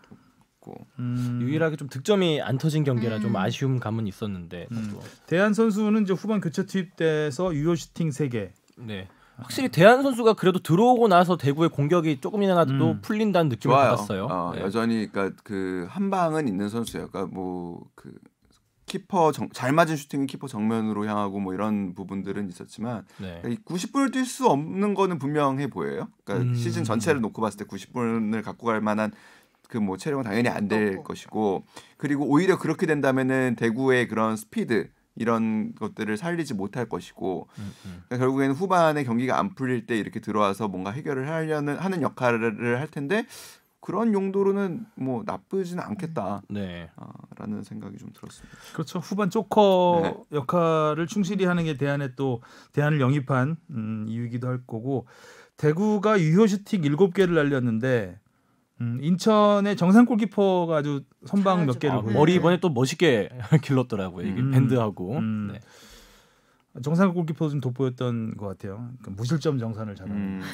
있고 음. 유일하게 좀 득점이 안 터진 경기라 음. 좀 아쉬움 감은 있었는데 음. 대한 선수는 이제 후반 교체 투입돼서 유효 슈팅 3개. 네. 아. 확실히 대한 선수가 그래도 들어오고 나서 대구의 공격이 조금이나마도 음. 풀린다는 느낌을 좋아요. 받았어요. 어, 네. 여전히 그러니까 그한 방은 있는 선수예요. 그러니까 뭐 그 키퍼 정, 잘 맞은 슈팅은 키퍼 정면으로 향하고 뭐 이런 부분들은 있었지만 네. 90분을 그러니까 뛸수 없는 거는 분명해 보여요. 그러니까 음. 시즌 전체를 놓고 봤을 때 90분을 갖고 갈 만한 그뭐체력은 당연히 안 될 것이고 그리고 오히려 그렇게 된다면은 대구의 그런 스피드 이런 것들을 살리지 못할 것이고 음, 음. 그러니까 결국에는 후반에 경기가 안 풀릴 때 이렇게 들어와서 뭔가 해결을 하려는 하는 역할을 할 텐데 그런 용도로는 뭐 나쁘지는 않겠다라는 네. 생각이 좀 들었습니다. 그렇죠. 후반 조커 네. 역할을 충실히 하는 게 대안에 또 대안을 영입한 음, 이유이기도 할 거고 대구가 유효슈팅 7개를 날렸는데 음, 인천의 정상 골키퍼가 아주 선방 몇 개를 아, 머리 네. 이번에 또 멋있게 길렀더라고요. 이게 음, 밴드하고 음. 네. 정상 골키퍼 좀 돋보였던 것 같아요. 그러니까 무실점 정산을 잘하는. 음.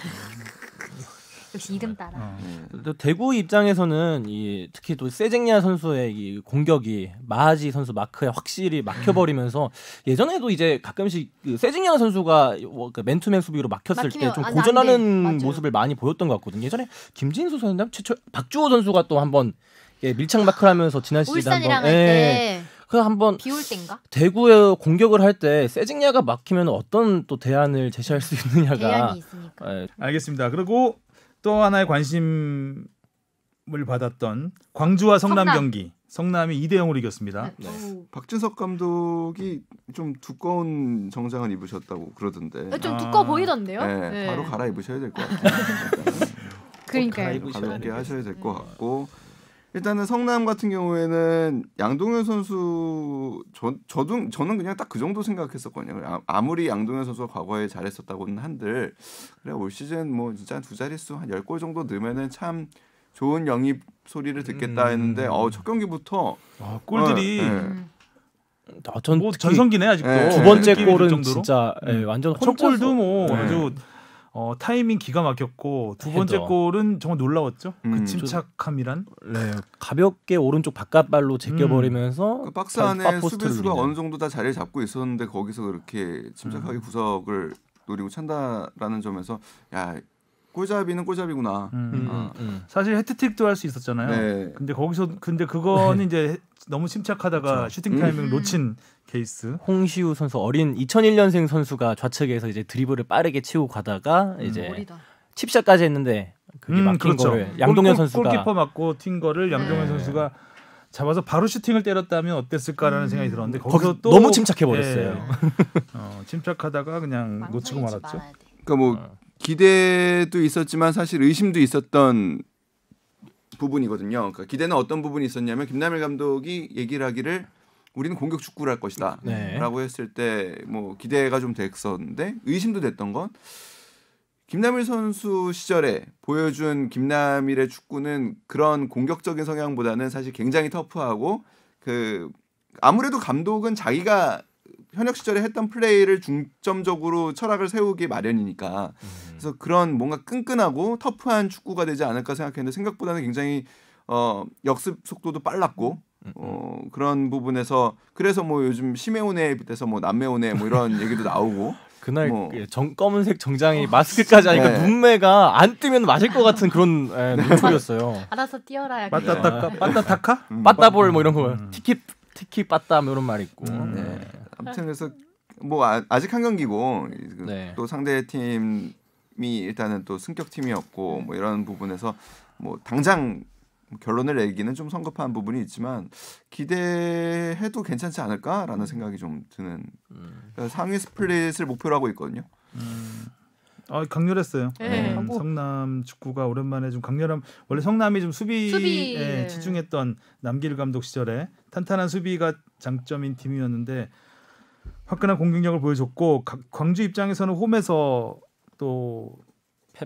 역시 그렇죠. 이름 따라. 어. 네. 또 대구 입장에서는 이 특히 또 세징야 선수의 이 공격이 마하지 선수 마크에 확실히 막혀버리면서 음. 예전에도 이제 가끔씩 그 세징야 선수가 뭐 그 맨투맨 수비로 막혔을 때좀 아, 고전하는 모습을 많이 보였던 것 같거든요. 예전에 김진수 선수나 최초 박주호 선수가 또 한번 예, 밀착 마크를 하면서 지난 시즌 한번 예, 그 한번 비올 때가 대구에 공격을 할 때 세징야가 막히면 어떤 또 대안을 제시할 수 있느냐가 대안이 있으니까. 예. 알겠습니다. 그리고 또 하나의 관심을 받았던 광주와 성남, 성남. 경기. 성남이 2대 0으로 이겼습니다. 네. 네. 박진석 감독이 좀 두꺼운 정장을 입으셨다고 그러던데. 아, 좀 두꺼워 아. 보이던데요? 네, 네. 바로 갈아입으셔야 될 것 같아요. 그러니까 가볍게 하셔야 될 것 같고 일단은 성남 같은 경우에는 양동현 선수 저, 저도 저는 그냥 딱 그 정도 생각했었거든요. 아, 아무리 양동현 선수가 과거에 잘했었다고는 한들 그래 올 시즌 뭐 진짜 두 자릿수 한1 0골 정도 넣으면은 참 좋은 영입 소리를 듣겠다 음. 했는데 음. 어, 어첫 경기부터 아, 골들이 어, 네. 아, 전, 뭐, 전성기네 아직도 네. 두 번째 예. 골은 진짜 네, 완전 첫 골도 뭐 아주 어, 타이밍 기가 막혔고 두 번째 헤더. 골은 정말 놀라웠죠. 그 음. 그 침착함이란. 네, 가볍게 오른쪽 바깥발로 제껴버리면서 음. 그 박스 안에 수비수가 어느 정도 다 자리를 잡고 있었는데 거기서 그렇게 침착하게 음. 구석을 노리고 찬다라는 점에서 야 꼴잡이는 꼴잡이구나. 음, 음, 음, 아. 음. 사실 헤트트릭도 할 수 있었잖아요. 네. 근데 거기서 근데 그거는 이제 너무 침착하다가 그쵸. 슈팅 타이밍 음. 놓친 케이스. 홍시우 선수 어린 2001년생 선수가 좌측에서 이제 드리블을 빠르게 치고 가다가 음, 이제 음. 칩샷까지 했는데 그게 음, 막힌 그렇죠. 거를 양동현 골, 선수가 골키퍼 맞고 튄 거를 네. 양동현 네. 선수가 잡아서 바로 슈팅을 때렸다면 어땠을까라는 음. 생각이 들었는데 거기서 또 너무 침착해 버렸어요. 네. 예. 어, 침착하다가 그냥 놓치고 말았죠. 그러니까 뭐 어. 기대도 있었지만 사실 의심도 있었던 부분이거든요. 그러니까 기대는 어떤 부분이 있었냐면 김남일 감독이 얘기를 하기를 우리는 공격 축구를 할 것이다라고 네. 했을 때 뭐 기대가 좀 됐었는데 의심도 됐던 건 김남일 선수 시절에 보여준 김남일의 축구는 그런 공격적인 성향보다는 사실 굉장히 터프하고 그 아무래도 감독은 자기가 현역 시절에 했던 플레이를 중점적으로 철학을 세우기 마련이니까 음. 그래서 그런 뭔가 끈끈하고 터프한 축구가 되지 않을까 생각했는데 생각보다는 굉장히 어, 역습 속도도 빨랐고 음, 음. 어, 그런 부분에서 그래서 뭐 요즘 심해온에 비해서 뭐 남매온에 뭐 이런 얘기도 나오고 그날 뭐. 그 정, 검은색 정장이 아, 마스크까지 하니까 네. 눈매가 안 뜨면 맞을 것 같은 그런 에, 예, 네. 눈초였어요 알아서 뛰어라. 빠따타카, 어. 빠따타카, 음. 빠따볼 뭐 이런 거 음. 티키 티키 빠따 뭐 이런 말 있고. 음. 네. 아무튼 그래서 뭐 아, 아 직한 경기고 그 네. 또 상대 팀이 일단은 또 승격 팀이었고 뭐 이런 부분에서 뭐 당장 뭐 결론을 내기는 좀 성급한 부분이 있지만 기대해도 괜찮지 않을까라는 생각이 좀 드는 음. 그러니까 상위 스플릿을 목표로 하고 있거든요. 음. 아 강렬했어요. 네. 음, 성남 축구가 오랜만에 좀 강렬함. 원래 성남이 좀 수비에 수비. 예, 치중했던 네. 남길 감독 시절에 탄탄한 수비가 장점인 팀이었는데 화끈한 공격력을 보여줬고 가, 광주 입장에서는 홈에서 또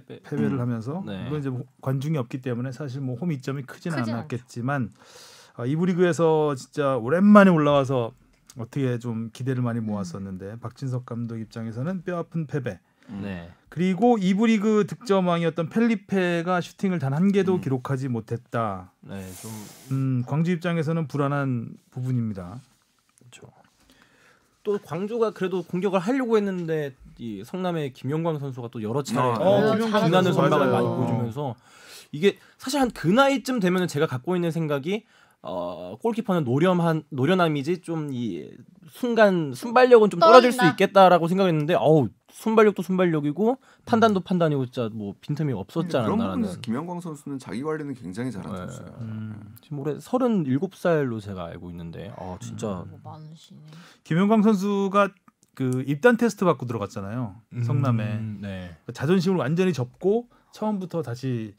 패배. 패배를 음. 하면서 네. 물론 이제 뭐 관중이 없기 때문에 사실 뭐 홈 이점이 크지는 않았겠지만 아, 어, 이브리그에서 진짜 오랜만에 올라와서 어떻게 좀 기대를 많이 음. 모았었는데 음. 박진석 감독 입장에서는 뼈아픈 패배. 음. 네. 그리고 이브리그 득점왕이었던 펠리페가 슈팅을 단 한 개도 음. 기록하지 못했다. 네, 좀 음, 광주 입장에서는 불안한 부분입니다. 그렇죠. 또 광주가 그래도 공격을 하려고 했는데 이 성남의 김영광 선수가 또 여러 차례 빛나을 네. 어, 어, 선방을 많이 보여주면서 이게 사실 한 그 나이쯤 되면은 제가 갖고 있는 생각이 어 골키퍼는 노련한 노련함이지 좀 이 순간 순발력은 좀 떨어질 수 있겠다라고 생각했는데 어우 순발력도 순발력이고 판단도 판단이고 진짜 뭐 빈틈이 없었잖아요. 그런 부분에서 김영광 선수는 자기 관리는 굉장히 잘한 네. 선수예요. 음, 지금 올해 37살로 제가 알고 있는데 어, 진짜 음, 뭐 많으시네. 김영광 선수가 그 입단 테스트 받고 들어갔잖아요. 성남에 음, 네. 자존심을 완전히 접고 처음부터 다시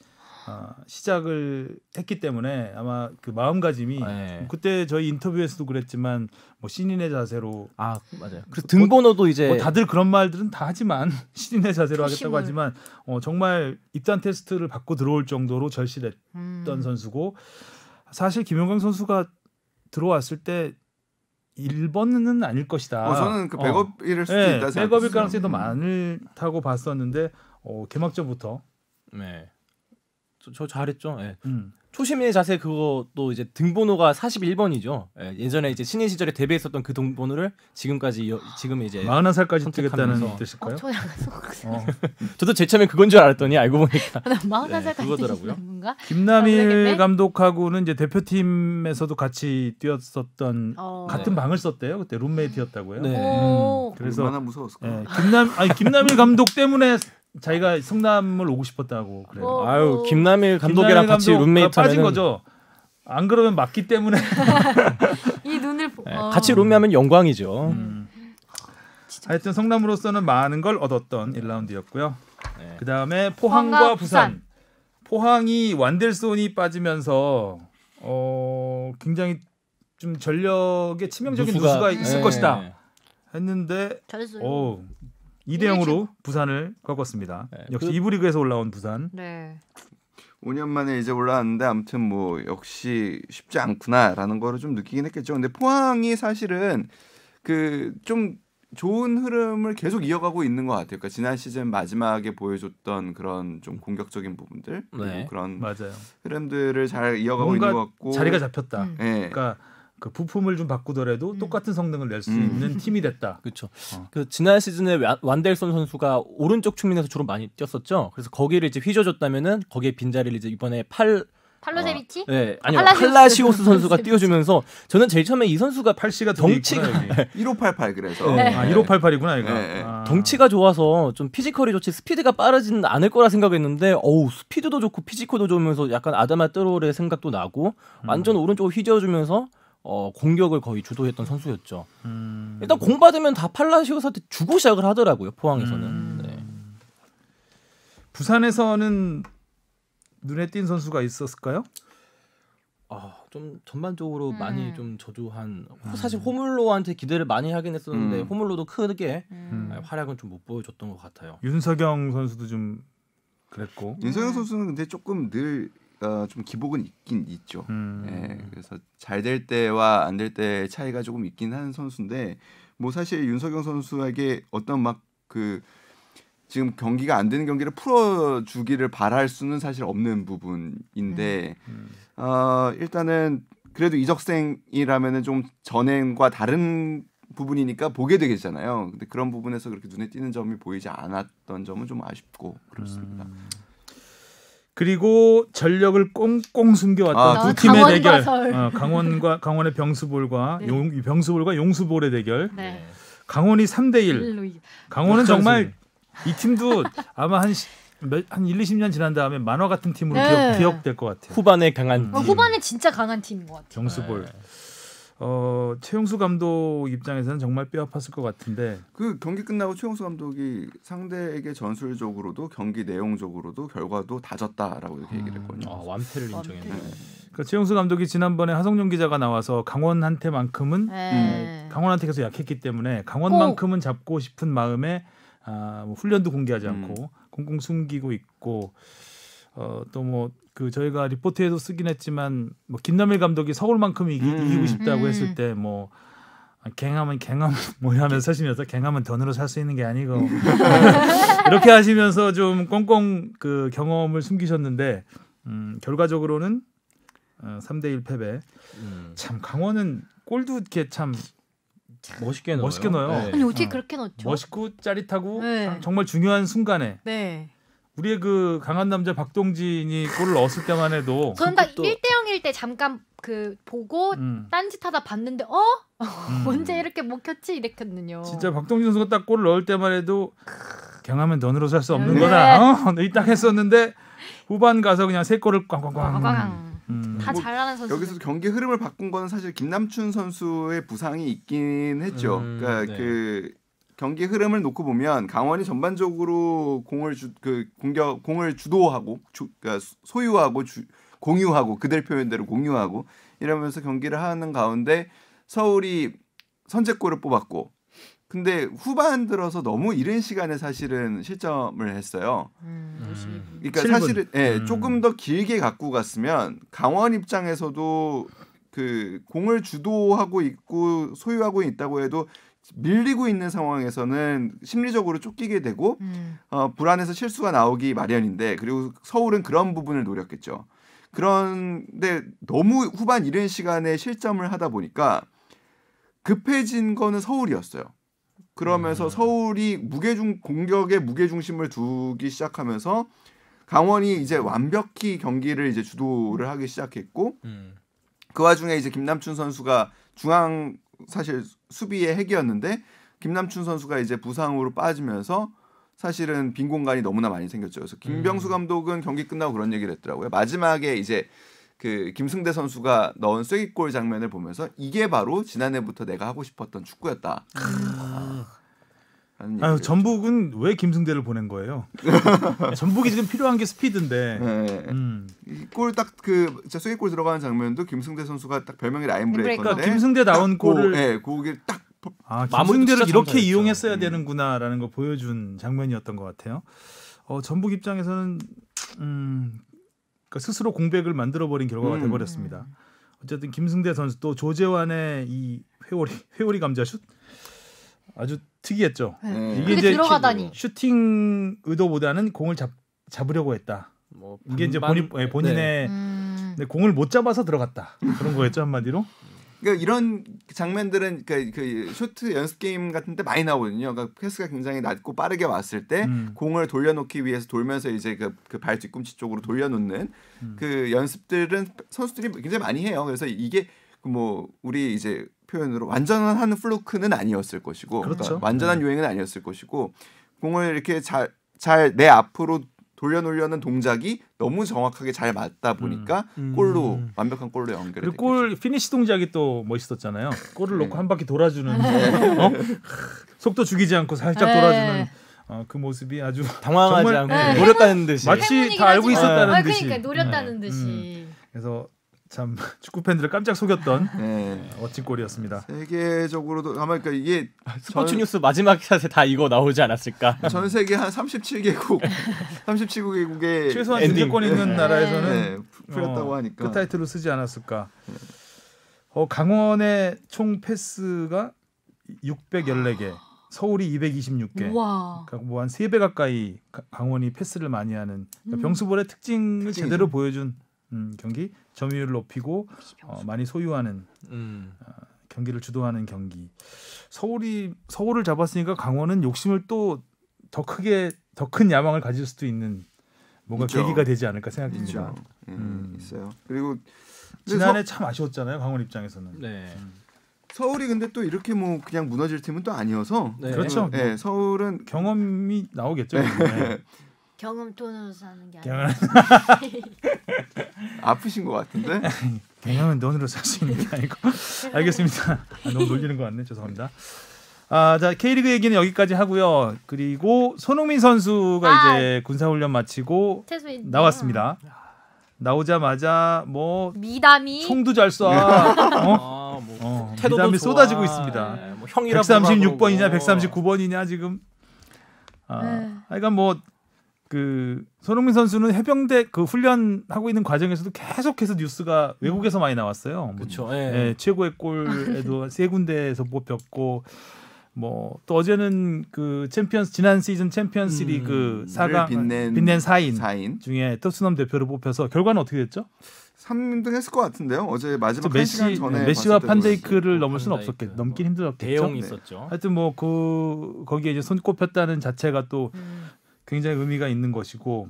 어, 시작을 했기 때문에 아마 그 마음가짐이 네. 그때 저희 인터뷰에서도 그랬지만 뭐 신인의 자세로 아 맞아요. 그 등번호도 뭐, 이제 뭐 다들 그런 말들은 다 하지만 신인의 자세로 하겠다고 하지만 어, 정말 입단 테스트를 받고 들어올 정도로 절실했던 음. 선수고 사실 김용광 선수가 들어왔을 때 1번은 아닐 것이다. 어, 저는 그 어. 예, 백업일 어. 수도 네, 있다 생각 백업일 가능성이 더많을타고 음. 봤었는데 어, 개막전부터 네. 저, 저 잘했죠. 예. 음. 초심의 자세 그것도 이제 등번호가 41번이죠. 예, 예전에 이제 신인 시절에 데뷔했었던 그 등번호를 지금까지 여, 지금 이제 41살까지 선 뛰겠다는 뜻일까요? 어, 어요 어. 저도 제 처음에 그건 줄 알았더니 알고 보니까 아, 나4살까지 그거더라고요. 뛰시는 가 김남일 아, 감독하고는 이제 대표팀에서도 같이 뛰었었던 어. 같은 네. 방을 썼대요. 그때 룸메이트였다고요. 네. 음. 오. 그래서 얼마나 무서웠을까? 예, 김남 아니 김남일 감독 때문에 자기가 성남을 오고 싶었다고 그래요. 어, 아유 어. 김남일 감독이랑 김남일 같이 감독 룸메이트 빠진 거죠. 안 그러면 맞기 때문에 이 눈을 보... 네, 어. 같이 룸메하면 영광이죠. 음. 하여튼 성남으로서는 많은 걸 얻었던 1라운드였고요. 네. 그 다음에 포항과 부산. 부산. 포항이 완델손이 빠지면서 어, 굉장히 좀 전력에 치명적인 누수가, 누수가 있을 네. 것이다 했는데 어 2대 0으로 부산을 꺾었습니다. 네. 역시 그 이부 리그에서 올라온 부산. 네. 5년 만에 이제 올라왔는데 아무튼 뭐 역시 쉽지 않구나라는 거를 좀 느끼긴 했겠죠. 근데 포항이 사실은 그 좀 좋은 흐름을 계속 이어가고 있는 것 같아요. 그러니까 지난 시즌 마지막에 보여줬던 그런 좀 공격적인 부분들 네. 그런 맞아요. 흐름들을 잘 이어가고 있는 것 같고 자리가 잡혔다. 음. 네. 그러니까 그 부품을 좀 바꾸더라도 음. 똑같은 성능을 낼수 음. 있는 팀이 됐다. 그렇죠. 어. 그 지난 시즌에 완델손 선수가 오른쪽 측면에서 주로 많이 뛰었었죠. 그래서 거기를 이제 휘저줬다면은 거기에 빈자리를 이제 이번에 팔 팔로제비치? 어, 네, 아니요. 팔라시오스 선수가 뛰어주면서 저는 제일 처음에 이 선수가 팔씨가 덩치가 1588 그래서 네. 아, 1588이구나 이거. 네. 아. 덩치가 좋아서 좀 피지컬이 좋지 스피드가 빠르지는 않을 거라 생각했는데 어우 스피드도 좋고 피지컬도 좋으면서 약간 아담아 뜨로의 생각도 나고 완전 음. 오른쪽으로 휘저어주면서 어, 공격을 거의 주도했던 선수였죠. 음... 일단 공 받으면 다 팔라시오한테 주고 시작을 하더라고요. 포항에서는. 음... 네. 부산에서는 눈에 띈 선수가 있었을까요? 아, 좀 전반적으로 음. 많이 좀 저조한 음. 사실 호물로한테 기대를 많이 하긴 했었는데 음. 호물로도 크게 음. 활약은 좀 못 보여줬던 것 같아요. 윤석영 선수도 좀 그랬고 윤석영 선수는 근데 조금 늘 어, 좀 기복은 있긴 있죠. 음. 예, 그래서 잘 될 때와 안 될 때의 차이가 조금 있긴 하는 선수인데 뭐 사실 윤석영 선수에게 어떤 막 그 지금 경기가 안 되는 경기를 풀어주기를 바랄 수는 사실 없는 부분인데 음. 음. 어, 일단은 그래도 이적생이라면은 좀 전행과 다른 부분이니까 보게 되겠잖아요. 근데 그런 부분에서 그렇게 눈에 띄는 점이 보이지 않았던 점은 좀 아쉽고 그렇습니다. 음. 그리고 전력을 꽁꽁 숨겨왔던 아, 두 그 팀의 강원 대결. 어, 강원과 강원의 병수볼과 네. 용, 병수볼과 용수볼의 대결. 네. 강원이 3대 1. 강원은 정말 이 팀도 아마 한 시, 몇, 한 1, 20년 지난 다음에 만화 같은 팀으로 네. 기억, 될것 같아요. 후반에 강한 음. 어, 후반에 진짜 강한 팀인 것 같아요. 병수볼. 네. 어, 최용수 감독 입장에서는 정말 뼈 아팠을 것 같은데 그 경기 끝나고 최용수 감독이 상대에게 전술적으로도 경기 내용적으로도 결과도 다 졌다라고 이렇게 아, 얘기를 음. 했거든요. 아, 완패를 인정했네 네. 그러니까 최용수 감독이 지난번에 하성룡 기자가 나와서 강원한테만큼은 네. 음, 강원한테 계속 약했기 때문에 강원만큼은 어. 잡고 싶은 마음에 아, 뭐 훈련도 공개하지 음. 않고 음. 공공 숨기고 있고 어, 또뭐 그 저희가 리포트에도 쓰긴 했지만 뭐 김남일 감독이 서울만큼 이기, 음. 이기고 싶다고 음. 했을 때뭐 갱하면 갱하면 뭐하면서 하시면서 갱하면 돈으로 살 수 있는 게 아니고 음. 이렇게 하시면서 좀 꽁꽁 그 경험을 숨기셨는데 음, 결과적으로는 어, 3대1 패배. 음. 참 강원은 골도 이렇게 참 멋있게 넣어요. 멋있게 넣어요. 네. 아니 어떻게 어. 그렇게 넣죠? 멋있고 짜릿하고 네. 정말 중요한 순간에 네. 우리의 그 강한 남자 박동진이 골을 넣었을 때만 해도 저다 1대 0일 때 잠깐 그 보고 음. 딴짓하다 봤는데 어? 음. 언제 이렇게 못 뭐 켰지 이랬거든요. 진짜 박동진 선수가 딱 골을 넣을 때만 해도 경하면 돈으로 살수 없는 네. 거다. 어? 딱 했었는데 후반 가서 그냥 세 골을 꽝꽝꽝. 음. 다 뭐 잘하는 선수. 여기서 경기 흐름을 바꾼 거는 사실 김남춘 선수의 부상이 있긴 했죠. 음, 그러니까 네. 그 경기 흐름을 놓고 보면 강원이 전반적으로 공을 주, 그 공격 공을 주도하고 주, 그러니까 소유하고 주, 공유하고 그들 표현대로 공유하고 이러면서 경기를 하는 가운데 서울이 선제골을 뽑았고 근데 후반 들어서 너무 이른 시간에 사실은 실점을 했어요. 음. 음. 그러니까 7분. 사실은 예, 음. 조금 더 길게 갖고 갔으면 강원 입장에서도 그 공을 주도하고 있고 소유하고 있다고 해도 밀리고 있는 상황에서는 심리적으로 쫓기게 되고 음. 어, 불안해서 실수가 나오기 마련인데 그리고 서울은 그런 부분을 노렸겠죠. 그런데 너무 후반 이른 시간에 실점을 하다 보니까 급해진 거는 서울이었어요. 그러면서 음. 서울이 무게중 공격에 무게중심을 두기 시작하면서 강원이 이제 완벽히 경기를 이제 주도를 하기 시작했고 음. 그 와중에 이제 김남춘 선수가 중앙 사실 수비의 핵이었는데 김남춘 선수가 이제 부상으로 빠지면서 사실은 빈 공간이 너무나 많이 생겼죠. 그래서 김병수 음. 감독은 경기 끝나고 그런 얘기를 했더라고요. 마지막에 이제 그 김승대 선수가 넣은 쐐기골 장면을 보면서 이게 바로 지난해부터 내가 하고 싶었던 축구였다. 아. 아 전북은 왜 김승대를 보낸 거예요? 전북이 지금 필요한 게 스피드인데. 네. 음. 골딱그 쐐기골 들어가는 장면도 김승대 선수가 딱 별명이 라인 브레이커인데. 그러니까 김승대 나온 골을 예, 고기딱 아, 김승대를 이렇게 했죠 이용했어야 음. 되는구나라는 걸 보여준 장면이었던 것 같아요. 어, 전북 입장에서는 음, 그러니까 스스로 공백을 만들어 버린 결과가 음. 돼버렸습니다. 어쨌든 김승대 선수 또 조재환의 이 회오리 회오리 감자슛 아주 특이했죠. 네. 음. 이게 이제 들어가다니. 슈팅 의도보다는 공을 잡, 잡으려고 했다. 뭐 이게 이제 본인, 예, 네, 본인의 네. 공을 못 잡아서 들어갔다 그런 거였죠 한마디로. 그러니까 이런 장면들은 그러니까 그 쇼트 연습 게임 같은 데 많이 나오거든요. 그러니까 패스가 굉장히 낮고 빠르게 왔을 때 음. 공을 돌려놓기 위해서 돌면서 이제 그, 그발 뒤꿈치 쪽으로 돌려놓는 음. 그 연습들은 선수들이 굉장히 많이 해요. 그래서 이게 그 뭐 우리 이제 표현으로 완전한 플루크는 아니었을 것이고 그렇죠. 그러니까 완전한 네. 요행은 아니었을 것이고 공을 이렇게 잘잘내 앞으로 돌려놓으려는 동작이 너무 정확하게 잘 맞다 보니까 음, 음, 골로 완벽한 골로 연결이 그리고 골 피니시 동작이 또 멋있었잖아요. 골을 넣고 네. 한 바퀴 돌아주는 네. 어? 속도 죽이지 않고 살짝 네. 돌아주는 어, 그 모습이 아주 당황하지 않고 네. 노렸다는 듯이 마치 다 알고 있었다는 아, 듯이 그러니까 노렸다는 네. 듯이 음. 그래서 참 축구 팬들을 깜짝 속였던 네. 멋진 골이었습니다. 세계적으로도 아마 그러니까 이게 스포츠 아, 전... 뉴스 마지막 샷에 다 이거 나오지 않았을까? 전 세계 한 37개국 37개국의 최소한 엔딩권 있는 네. 나라에서는 네, 풀렸다고 어, 하니까 그 타이틀로 쓰지 않았을까? 네. 어, 강원의 총 패스가 614개, 서울이 226개. 그러 뭐한 3배 가까이 강원이 패스를 많이 하는 그러니까 음. 병수볼의 특징을 특징이죠. 보여준 음, 경기 점유율을 높이고 어, 많이 소유하는 음. 어, 경기를 주도하는 경기. 서울이 서울을 잡았으니까 강원은 욕심을 또 더 크게 더 큰 야망을 가질 수도 있는 뭔가 있죠. 계기가 되지 않을까 생각됩니다. 음, 음. 있어요. 그리고 지난해 서... 참 아쉬웠잖아요 강원 입장에서는. 네. 음. 서울이 근데 또 이렇게 뭐 그냥 무너질 팀은 또 아니어서 네. 그렇죠. 네, 서울은 경험이 나오겠죠. 네. 경험 돈으로 사는 게 아니라 아프신 것 같은데 경험은 돈으로 살 수 있는 게 아니고 알겠습니다 아, 너무 놀리는 것 같네 죄송합니다 아, 자 K리그 얘기는 여기까지 하고요 그리고 손흥민 선수가 아! 이제 군사훈련 마치고 퇴소했네요. 나왔습니다 나오자마자 뭐 미담이 총도 잘 쏴. 아, 어? 뭐 어, 미담이 좋아. 쏟아지고 있습니다. 네, 뭐 136번이냐 139번이냐 지금. 아, 그러니뭐 네. 그 손흥민 선수는 해병대 그 훈련 하고 있는 과정에서도 계속해서 뉴스가 외국에서 많이 나왔어요. 그렇죠. 예. 예, 최고의 골에도 세 군데에서 뽑혔고 뭐 또 어제는 그 챔피언스 지난 시즌 챔피언스리그 음, 4강 빛낸, 빛낸 4인, 4인, 중에 토트넘 대표를 뽑혀서 결과는 어떻게 됐죠? 3등 했을 것 같은데요. 어제 마지막 메시, 시간 전에 메시와 판데이크를 넘을 수는 없었겠, 넘긴 힘들었겠죠. 대용 네. 있었죠. 하여튼 뭐 그 거기에 이제 손꼽혔다는 자체가 또 음. 굉장히 의미가 있는 것이고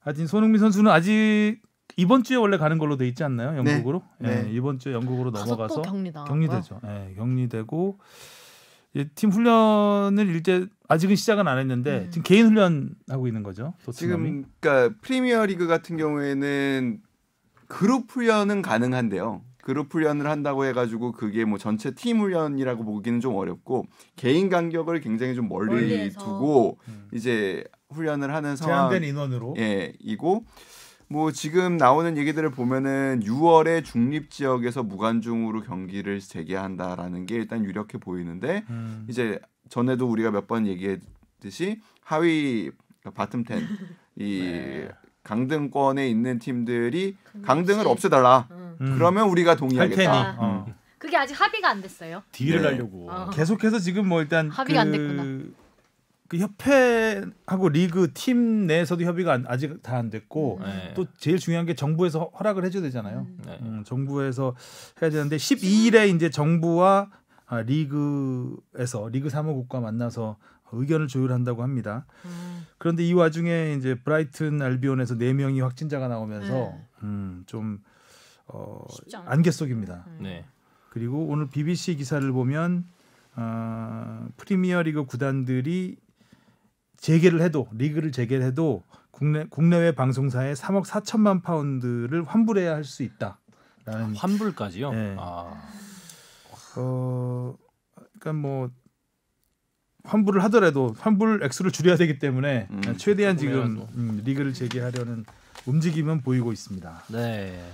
하여튼 손흥민 선수는 아직 이번 주에 원래 가는 걸로 돼 있지 않나요? 네. 영국으로? 네. 네. 이번 주에 영국으로 넘어가서 격리되죠. 네, 격리되고 팀 훈련을 일제 아직은 시작은 안 했는데 음. 지금 개인 훈련 하고 있는 거죠. 도트넘이? 지금 그러니까 프리미어 리그 같은 경우에는 그룹 훈련은 가능한데요. 그룹 훈련을 한다고 해가지고 그게 뭐 전체 팀 훈련이라고 보기는 좀 어렵고 개인 간격을 굉장히 좀 멀리 멀리에서. 두고 음. 이제 훈련을 하는 상황 제한된 인원으로 예 이고 뭐 지금 나오는 얘기들을 보면은 6월에 중립 지역에서 무관중으로 경기를 재개한다라는 게 일단 유력해 보이는데 음. 이제 전에도 우리가 몇 번 얘기했듯이 하위 바텀 10이 네. 강등권에 있는 팀들이 강등을 없애달라. 음. 음. 그러면 우리가 동의하겠다. 어. 음. 그게 아직 합의가 안 됐어요. 딜을 네. 하려고 어. 계속해서 지금 뭐 일단 합의가 그... 안 됐구나. 그 협회하고 리그 팀 내에서도 협의가 아직 다 안 됐고 음. 네. 또 제일 중요한 게 정부에서 허락을 해줘야 되잖아요. 음. 네. 음, 정부에서 해야 되는데 12일에 이제 정부와 아, 리그에서 리그 사무국과 만나서 의견을 조율한다고 합니다. 음. 그런데 이 와중에 이제 브라이튼 알비온에서 네 명이 확진자가 나오면서 네. 음, 좀 어, 안개 속입니다. 음. 네. 그리고 오늘 BBC 기사를 보면 어, 프리미어리그 구단들이 재개를 해도 리그를 재개해도 국내 국내외 방송사에 3억 4천만 파운드를 환불해야 할 수 있다. 라는 아, 환불까지요? 네. 아. 어, 그러니까 뭐 환불을 하더라도 환불 액수를 줄여야 되기 때문에 음, 최대한 지금 음, 리그를 재개하려는 움직임은 보이고 있습니다. 네.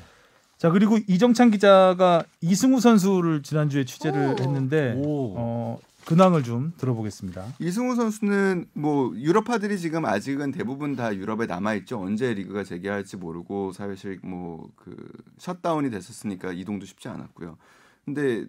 자 그리고 이정찬 기자가 이승우 선수를 지난주에 취재를 오. 했는데 오. 어, 근황을 좀 들어보겠습니다. 이승우 선수는 뭐 유럽파들이 지금 아직은 대부분 다 유럽에 남아 있죠. 언제 리그가 재개할지 모르고 사실 뭐그 셧다운이 됐었으니까 이동도 쉽지 않았고요. 근데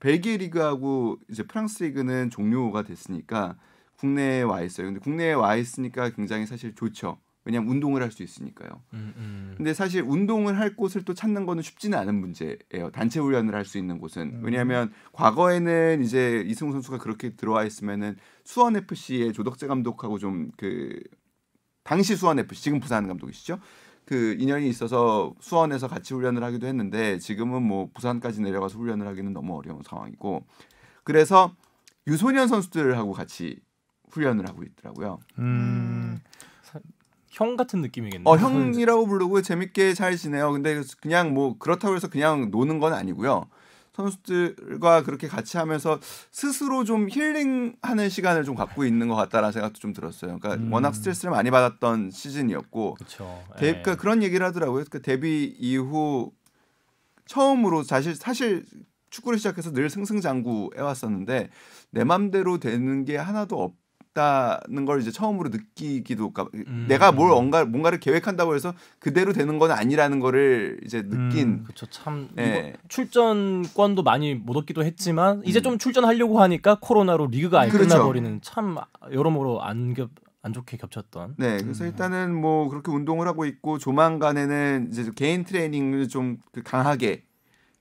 벨기에 리그하고 이제 프랑스 리그는 종료가 됐으니까 국내에 와 있어요. 근데 국내에 와 있으니까 굉장히 사실 좋죠. 왜냐하면 운동을 할 수 있으니까요. 음, 음. 근데 사실 운동을 할 곳을 또 찾는 거는 쉽지는 않은 문제예요. 단체 훈련을 할 수 있는 곳은 음. 왜냐하면 과거에는 이제 이승우 선수가 그렇게 들어와 있으면은 수원 FC의 조덕재 감독하고 좀 그 당시 수원 FC 지금 부산 감독이시죠. 그 인연이 있어서 수원에서 같이 훈련을 하기도 했는데 지금은 뭐 부산까지 내려가서 훈련을 하기는 너무 어려운 상황이고 그래서 유소년 선수들하고 같이 훈련을 하고 있더라고요. 음. 형 같은 느낌이겠네요. 어, 형이라고 부르고 재밌게 잘 지내요. 근데 그냥 뭐 그렇다고 해서 그냥 노는 건 아니고요. 선수들과 그렇게 같이 하면서 스스로 좀 힐링하는 시간을 좀 갖고 있는 것 같다라는 생각도 좀 들었어요. 그러니까 음. 워낙 스트레스를 많이 받았던 시즌이었고, 예. 그러니까 그런 얘기를 하더라고요. 그 데뷔 이후 처음으로 사실 사실 축구를 시작해서 늘 승승장구해 왔었는데 내 맘대로 되는 게 하나도 없. 있다는 걸 이제 처음으로 느끼기도 까 그러니까 음. 내가 뭘 뭔가 뭔가를 계획한다고 해서 그대로 되는 건 아니라는 거를 이제 음, 느낀 음, 그렇죠 참 예. 출전권도 많이 못 얻기도 했지만 이제 음. 좀 출전하려고 하니까 코로나로 리그가 아예 그렇죠. 끝나버리는 참 여러모로 안겹 안 좋게 겹쳤던. 네, 그래서 음. 일단은 뭐 그렇게 운동을 하고 있고 조만간에는 이제 개인 트레이닝을 좀 그 강하게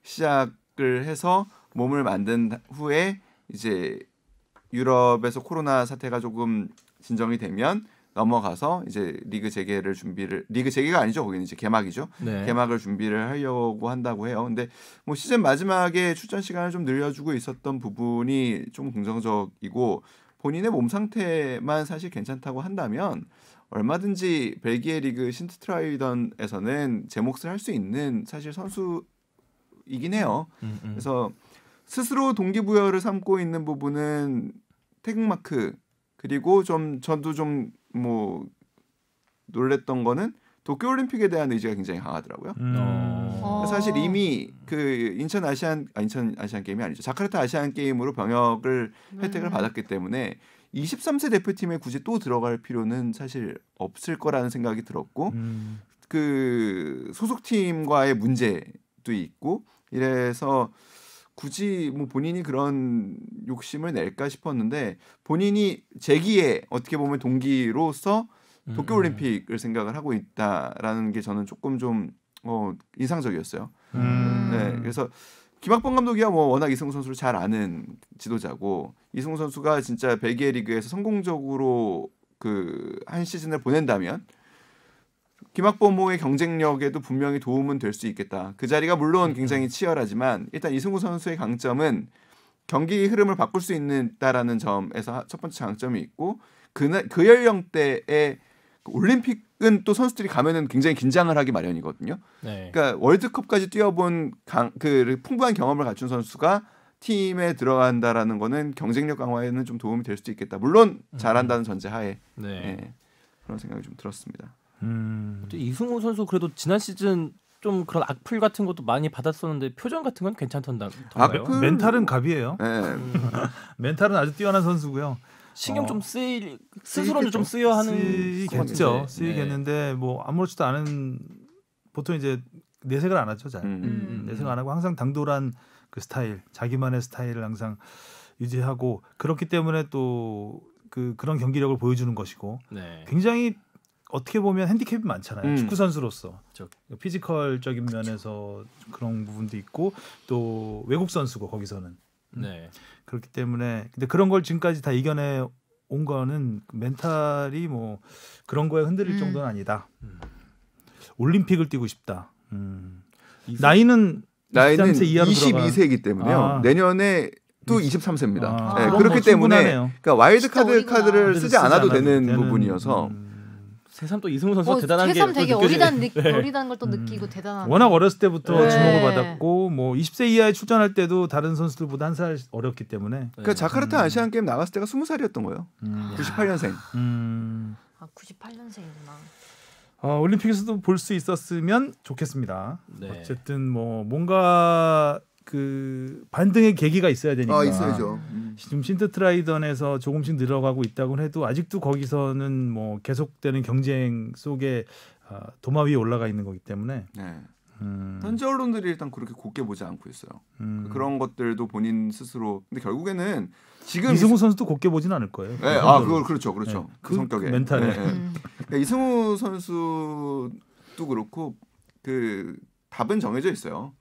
시작을 해서 몸을 만든 후에 이제 유럽에서 코로나 사태가 조금 진정이 되면 넘어가서 이제 리그 재개를 준비를 리그 재개가 아니죠 거기는 이제 개막이죠 네. 개막을 준비를 하려고 한다고 해요 근데 뭐 시즌 마지막에 출전 시간을 좀 늘려주고 있었던 부분이 좀 긍정적이고 본인의 몸 상태만 사실 괜찮다고 한다면 얼마든지 벨기에 리그 신트트라이던에서는 제 몫을 할 수 있는 사실 선수이긴 해요 음, 음. 그래서 스스로 동기부여를 삼고 있는 부분은 태극마크 그리고 좀 저도 좀 뭐 놀랬던 거는 도쿄올림픽에 대한 의지가 굉장히 강하더라고요. 음. 어. 그러니까 사실 이미 그 인천 아시안 아 인천 아시안 게임이 아니죠. 자카르타 아시안 게임으로 병역을 음. 혜택을 받았기 때문에 23세 대표팀에 굳이 또 들어갈 필요는 사실 없을 거라는 생각이 들었고 음. 그 소속팀과의 문제도 있고 이래서 굳이 뭐 본인이 그런 욕심을 낼까 싶었는데 본인이 재기에 어떻게 보면 동기로서 음, 도쿄올림픽을 음. 생각을 하고 있다라는 게 저는 조금 좀 어, 인상적이었어요. 음. 네, 그래서 김학범 감독이야 뭐 워낙 이승우 선수를 잘 아는 지도자고 이승우 선수가 진짜 벨기에 리그에서 성공적으로 그 한 시즌을 보낸다면 김학범호의 경쟁력에도 분명히 도움은 될 수 있겠다. 그 자리가 물론 음. 굉장히 치열하지만 일단 이승우 선수의 강점은 경기 흐름을 바꿀 수 있는다라는 점에서 첫 번째 장점이 있고 그날 그 연령대에 그 올림픽은 또 선수들이 가면은 굉장히 긴장을 하기 마련이거든요. 네. 그러니까 월드컵까지 뛰어본 강, 그 풍부한 경험을 갖춘 선수가 팀에 들어간다라는 거는 경쟁력 강화에는 좀 도움이 될 수도 있겠다. 물론 음. 잘한다는 전제하에 네. 네. 그런 생각이 좀 들었습니다. 음. 이승우 선수 그래도 지난 시즌 좀 그런 악플 같은 것도 많이 받았었는데 표정 같은 건 괜찮던가요? 악플... 아, 그 멘탈은 갑이에요. 네. 멘탈은 아주 뛰어난 선수고요. 신경 어... 좀 쓰일 스스로는 좀 쓰여 하는 쓰이겠죠. 네. 쓰이겠는데 네. 뭐 아무렇지도 않은 보통 이제 내색을 안 하죠 잘 음. 음. 음. 내색 안 하고 항상 당돌한 그 스타일 자기만의 스타일을 항상 유지하고 그렇기 때문에 또 그 그런 경기력을 보여주는 것이고 네. 굉장히 어떻게 보면 핸디캡이 많잖아요. 음. 축구 선수로서 피지컬적인 면에서 그쵸. 그런 부분도 있고 또 외국 선수고 거기서는 음. 네. 그렇기 때문에 근데 그런 걸 지금까지 다 이겨내 온 거는 그 멘탈이 뭐 그런 거에 흔들릴 음. 정도는 아니다. 음. 올림픽을 뛰고 싶다. 음. 나이는 나이는 22세이기 때문에요. 아. 내년에 또 23세입니다. 아. 네, 그렇기 뭐 때문에 그러니까 와일드 카드 카드를 쓰지 않아도 되는, 되는 부분이어서. 음. 새삼 또 이승우 선수 어, 대단한 새게 되게 어리단 느, 네. 어리다는 걸또 음. 느끼고 음. 대단한 워낙 어렸을 때부터 네. 주목을 받았고 뭐 20세 이하에 출전할 때도 다른 선수들보다 한 살 어렸기 때문에 그 자카르타 음. 아시안 게임 나갔을 때가 20살이었던 거예요. 음. 98년생. 음. 아 98년생이구나. 어, 올림픽에서도 볼 수 있었으면 좋겠습니다. 네. 어쨌든 뭐 뭔가 그 반등의 계기가 있어야 되니까. 아, 있어야죠. 음. 지금 신트트라이던에서 조금씩 늘어가고 있다고 해도 아직도 거기서는 뭐 계속되는 경쟁 속에 아, 도마 위에 올라가 있는 거기 때문에. 네. 음. 현지 언론들이 일단 그렇게 곱게 보지 않고 있어요. 음. 그런 것들도 본인 스스로 근데 결국에는 지금 이승우 선수도 곱게 보진 않을 거예요. 네, 그 아 그걸 그렇죠, 그렇죠. 네. 그, 그 성격에 그 멘탈에 네, 네. 그러니까 이승우 선수도 그렇고 그 답은 정해져 있어요.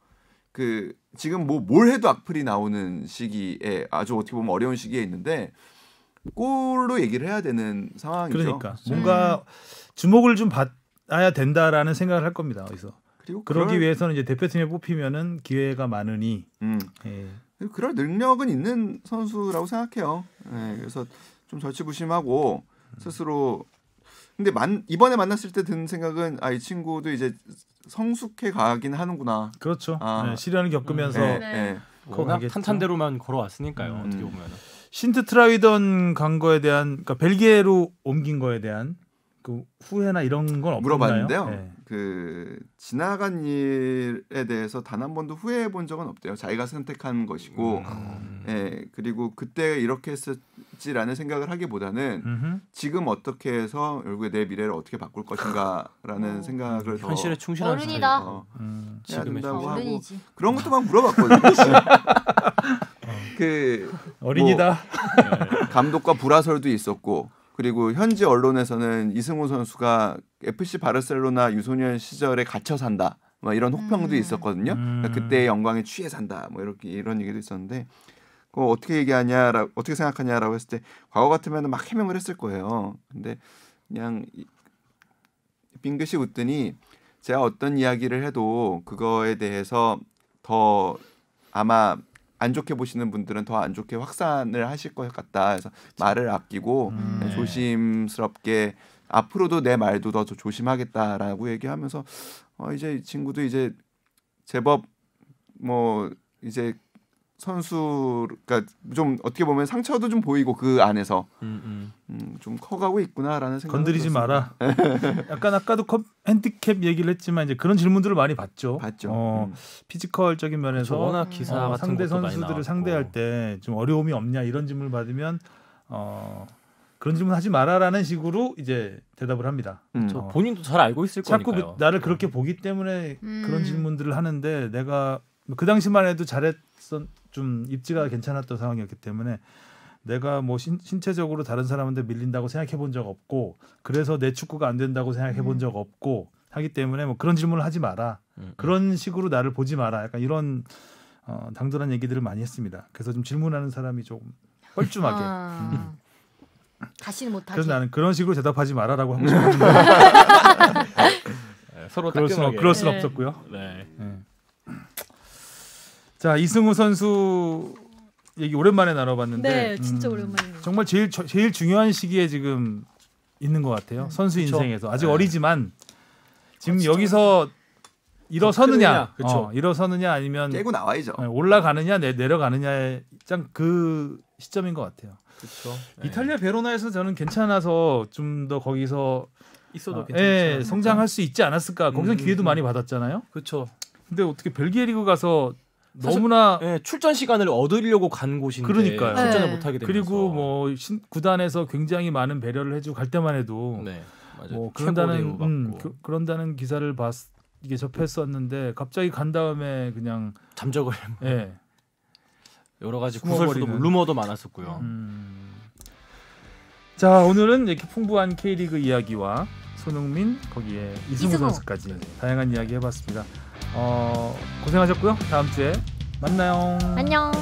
그 지금 뭐 뭘 해도 악플이 나오는 시기에 아주 어떻게 보면 어려운 시기에 있는데 골로 얘기를 해야 되는 상황이죠. 그러니까 음. 뭔가 주목을 좀 받아야 된다라는 생각을 할 겁니다. 어디서. 그리고 그러기 그럴... 위해서는 이제 대표팀에 뽑히면은 기회가 많으니. 음. 예. 그럴 능력은 있는 선수라고 생각해요. 예, 그래서 좀 절치부심하고 스스로 근데 만, 이번에 만났을 때 든 생각은 아 이 친구도 이제 성숙해 가긴 하는구나. 그렇죠. 아. 네, 시련을 겪으면서 네, 네. 네. 탄탄대로만 걸어왔으니까요. 음. 어떻게 보면 신트 트라이던 간 거에 대한 그러니까 벨기에로 옮긴 거에 대한 그 후회나 이런 건 없나요? 물어봤는데요. 네. 그 지나간 일에 대해서 단 한 번도 후회해 본 적은 없대요. 자기가 선택한 것이고, 음. 예 그리고 그때 이렇게 했었지라는 생각을 하기보다는 음흠. 지금 어떻게 해서 결국에 내 미래를 어떻게 바꿀 것인가라는 어. 생각을 현실에 충실한 어른이다. 어, 음, 해야 된다고 하고 그런 것도 막 물어봤거든요. 그 어린이다. 뭐 네. 감독과 불화설도 있었고 그리고 현지 언론에서는 이승우 선수가 FC 바르셀로나 유소년 시절에 갇혀 산다. 뭐 이런 혹평도 음. 있었거든요. 그러니까 음. 그때의 영광에 취해 산다. 뭐 이렇게 이런 얘기도 있었는데 그 어떻게 얘기하냐, 라 어떻게 생각하냐라고 했을 때 과거 같으면 막 해명을 했을 거예요. 근데 그냥 빙긋이 웃더니 제가 어떤 이야기를 해도 그거에 대해서 더 아마 안 좋게 보시는 분들은 더 안 좋게 확산을 하실 것 같다. 그래서 말을 아끼고 음. 네, 네. 조심스럽게 앞으로도 내 말도 더 조심하겠다라고 얘기하면서 어 이제 이 친구도 이제 제법 뭐 이제 선수 가좀 그러니까 어떻게 보면 상처도 좀 보이고 그 안에서 음, 음. 음, 좀 커가고 있구나라는 생각 건드리지 들었습니다. 마라. 약간 아까도 컵, 핸디캡 얘기를 했지만 이제 그런 질문들을 많이 받죠. 받죠. 어, 음. 피지컬적인 면에서 그렇죠. 워낙 기사 어, 상대 선수들을 상대할 때 좀 어려움이 없냐 이런 질문을 받으면 어, 그런 질문 하지 마라라는 식으로 이제 대답을 합니다. 음. 저 그렇죠. 어. 본인도 잘 알고 있을 자꾸 거니까요. 그, 나를 그렇게 음. 보기 때문에 그런 음. 질문들을 하는데 내가 그 당시만 해도 잘했 있었 좀 입지가 괜찮았던 상황이었기 때문에 내가 뭐 신, 체적으로 다른 사람한테 밀린다고 생각해 본 적 없고 그래서 내 축구가 안 된다고 생각해 본적 음. 없고 하기 때문에 뭐 그런 질문을 하지 마라 음, 음. 그런 식으로 나를 보지 마라 약간 이런 어, 당돌한 얘기들을 많이 했습니다 그래서 좀 질문하는 사람이 조금 뻘쭘하게 아. 음. 시는 못하지 그래서 나는 그런 식으로 대답하지 마라라고 하고 싶었는데 네, 서로 그럴 수는, 그 네. 없었고요 네. 네. 자 이승우 선수 얘기 오랜만에 나눠봤는데 네, 진짜 음, 오랜만이에요. 정말 제일 저, 제일 중요한 시기에 지금 있는 것 같아요. 음, 선수 그쵸? 인생에서 아직 네. 어리지만 지금 아, 여기서 일어서느냐, 어, 일어서느냐 아니면 깨고 나와야죠. 네, 올라가느냐 내, 내려가느냐의 짱그 시점인 것 같아요. 그렇죠. 이탈리아 베로나에서 저는 괜찮아서 좀 더 거기서 있어도 아, 예, 성장할 수 있지 않았을까. 거기서 음, 기회도 음, 음. 많이 받았잖아요. 그렇죠. 근데 어떻게 벨기에 리그 가서 너무나 예, 출전 시간을 얻으려고 간 곳인데 그러니까요. 출전을 네. 못 하게 되면서 그리고 뭐 신, 구단에서 굉장히 많은 배려를 해주고 갈 때만 해도 네, 뭐 그런다는 음, 그, 그런다는 기사를 봤 이게 접했었는데 갑자기 간 다음에 그냥 잠적을 예. 여러 가지 구설수도 뭐 루머도 많았었고요. 음. 자 오늘은 이렇게 풍부한 K리그 이야기와 손흥민 거기에 이승우, 이승우. 선수까지 네. 다양한 이야기 해봤습니다. 어, 고생하셨고요. 다음 주에 만나요. 안녕.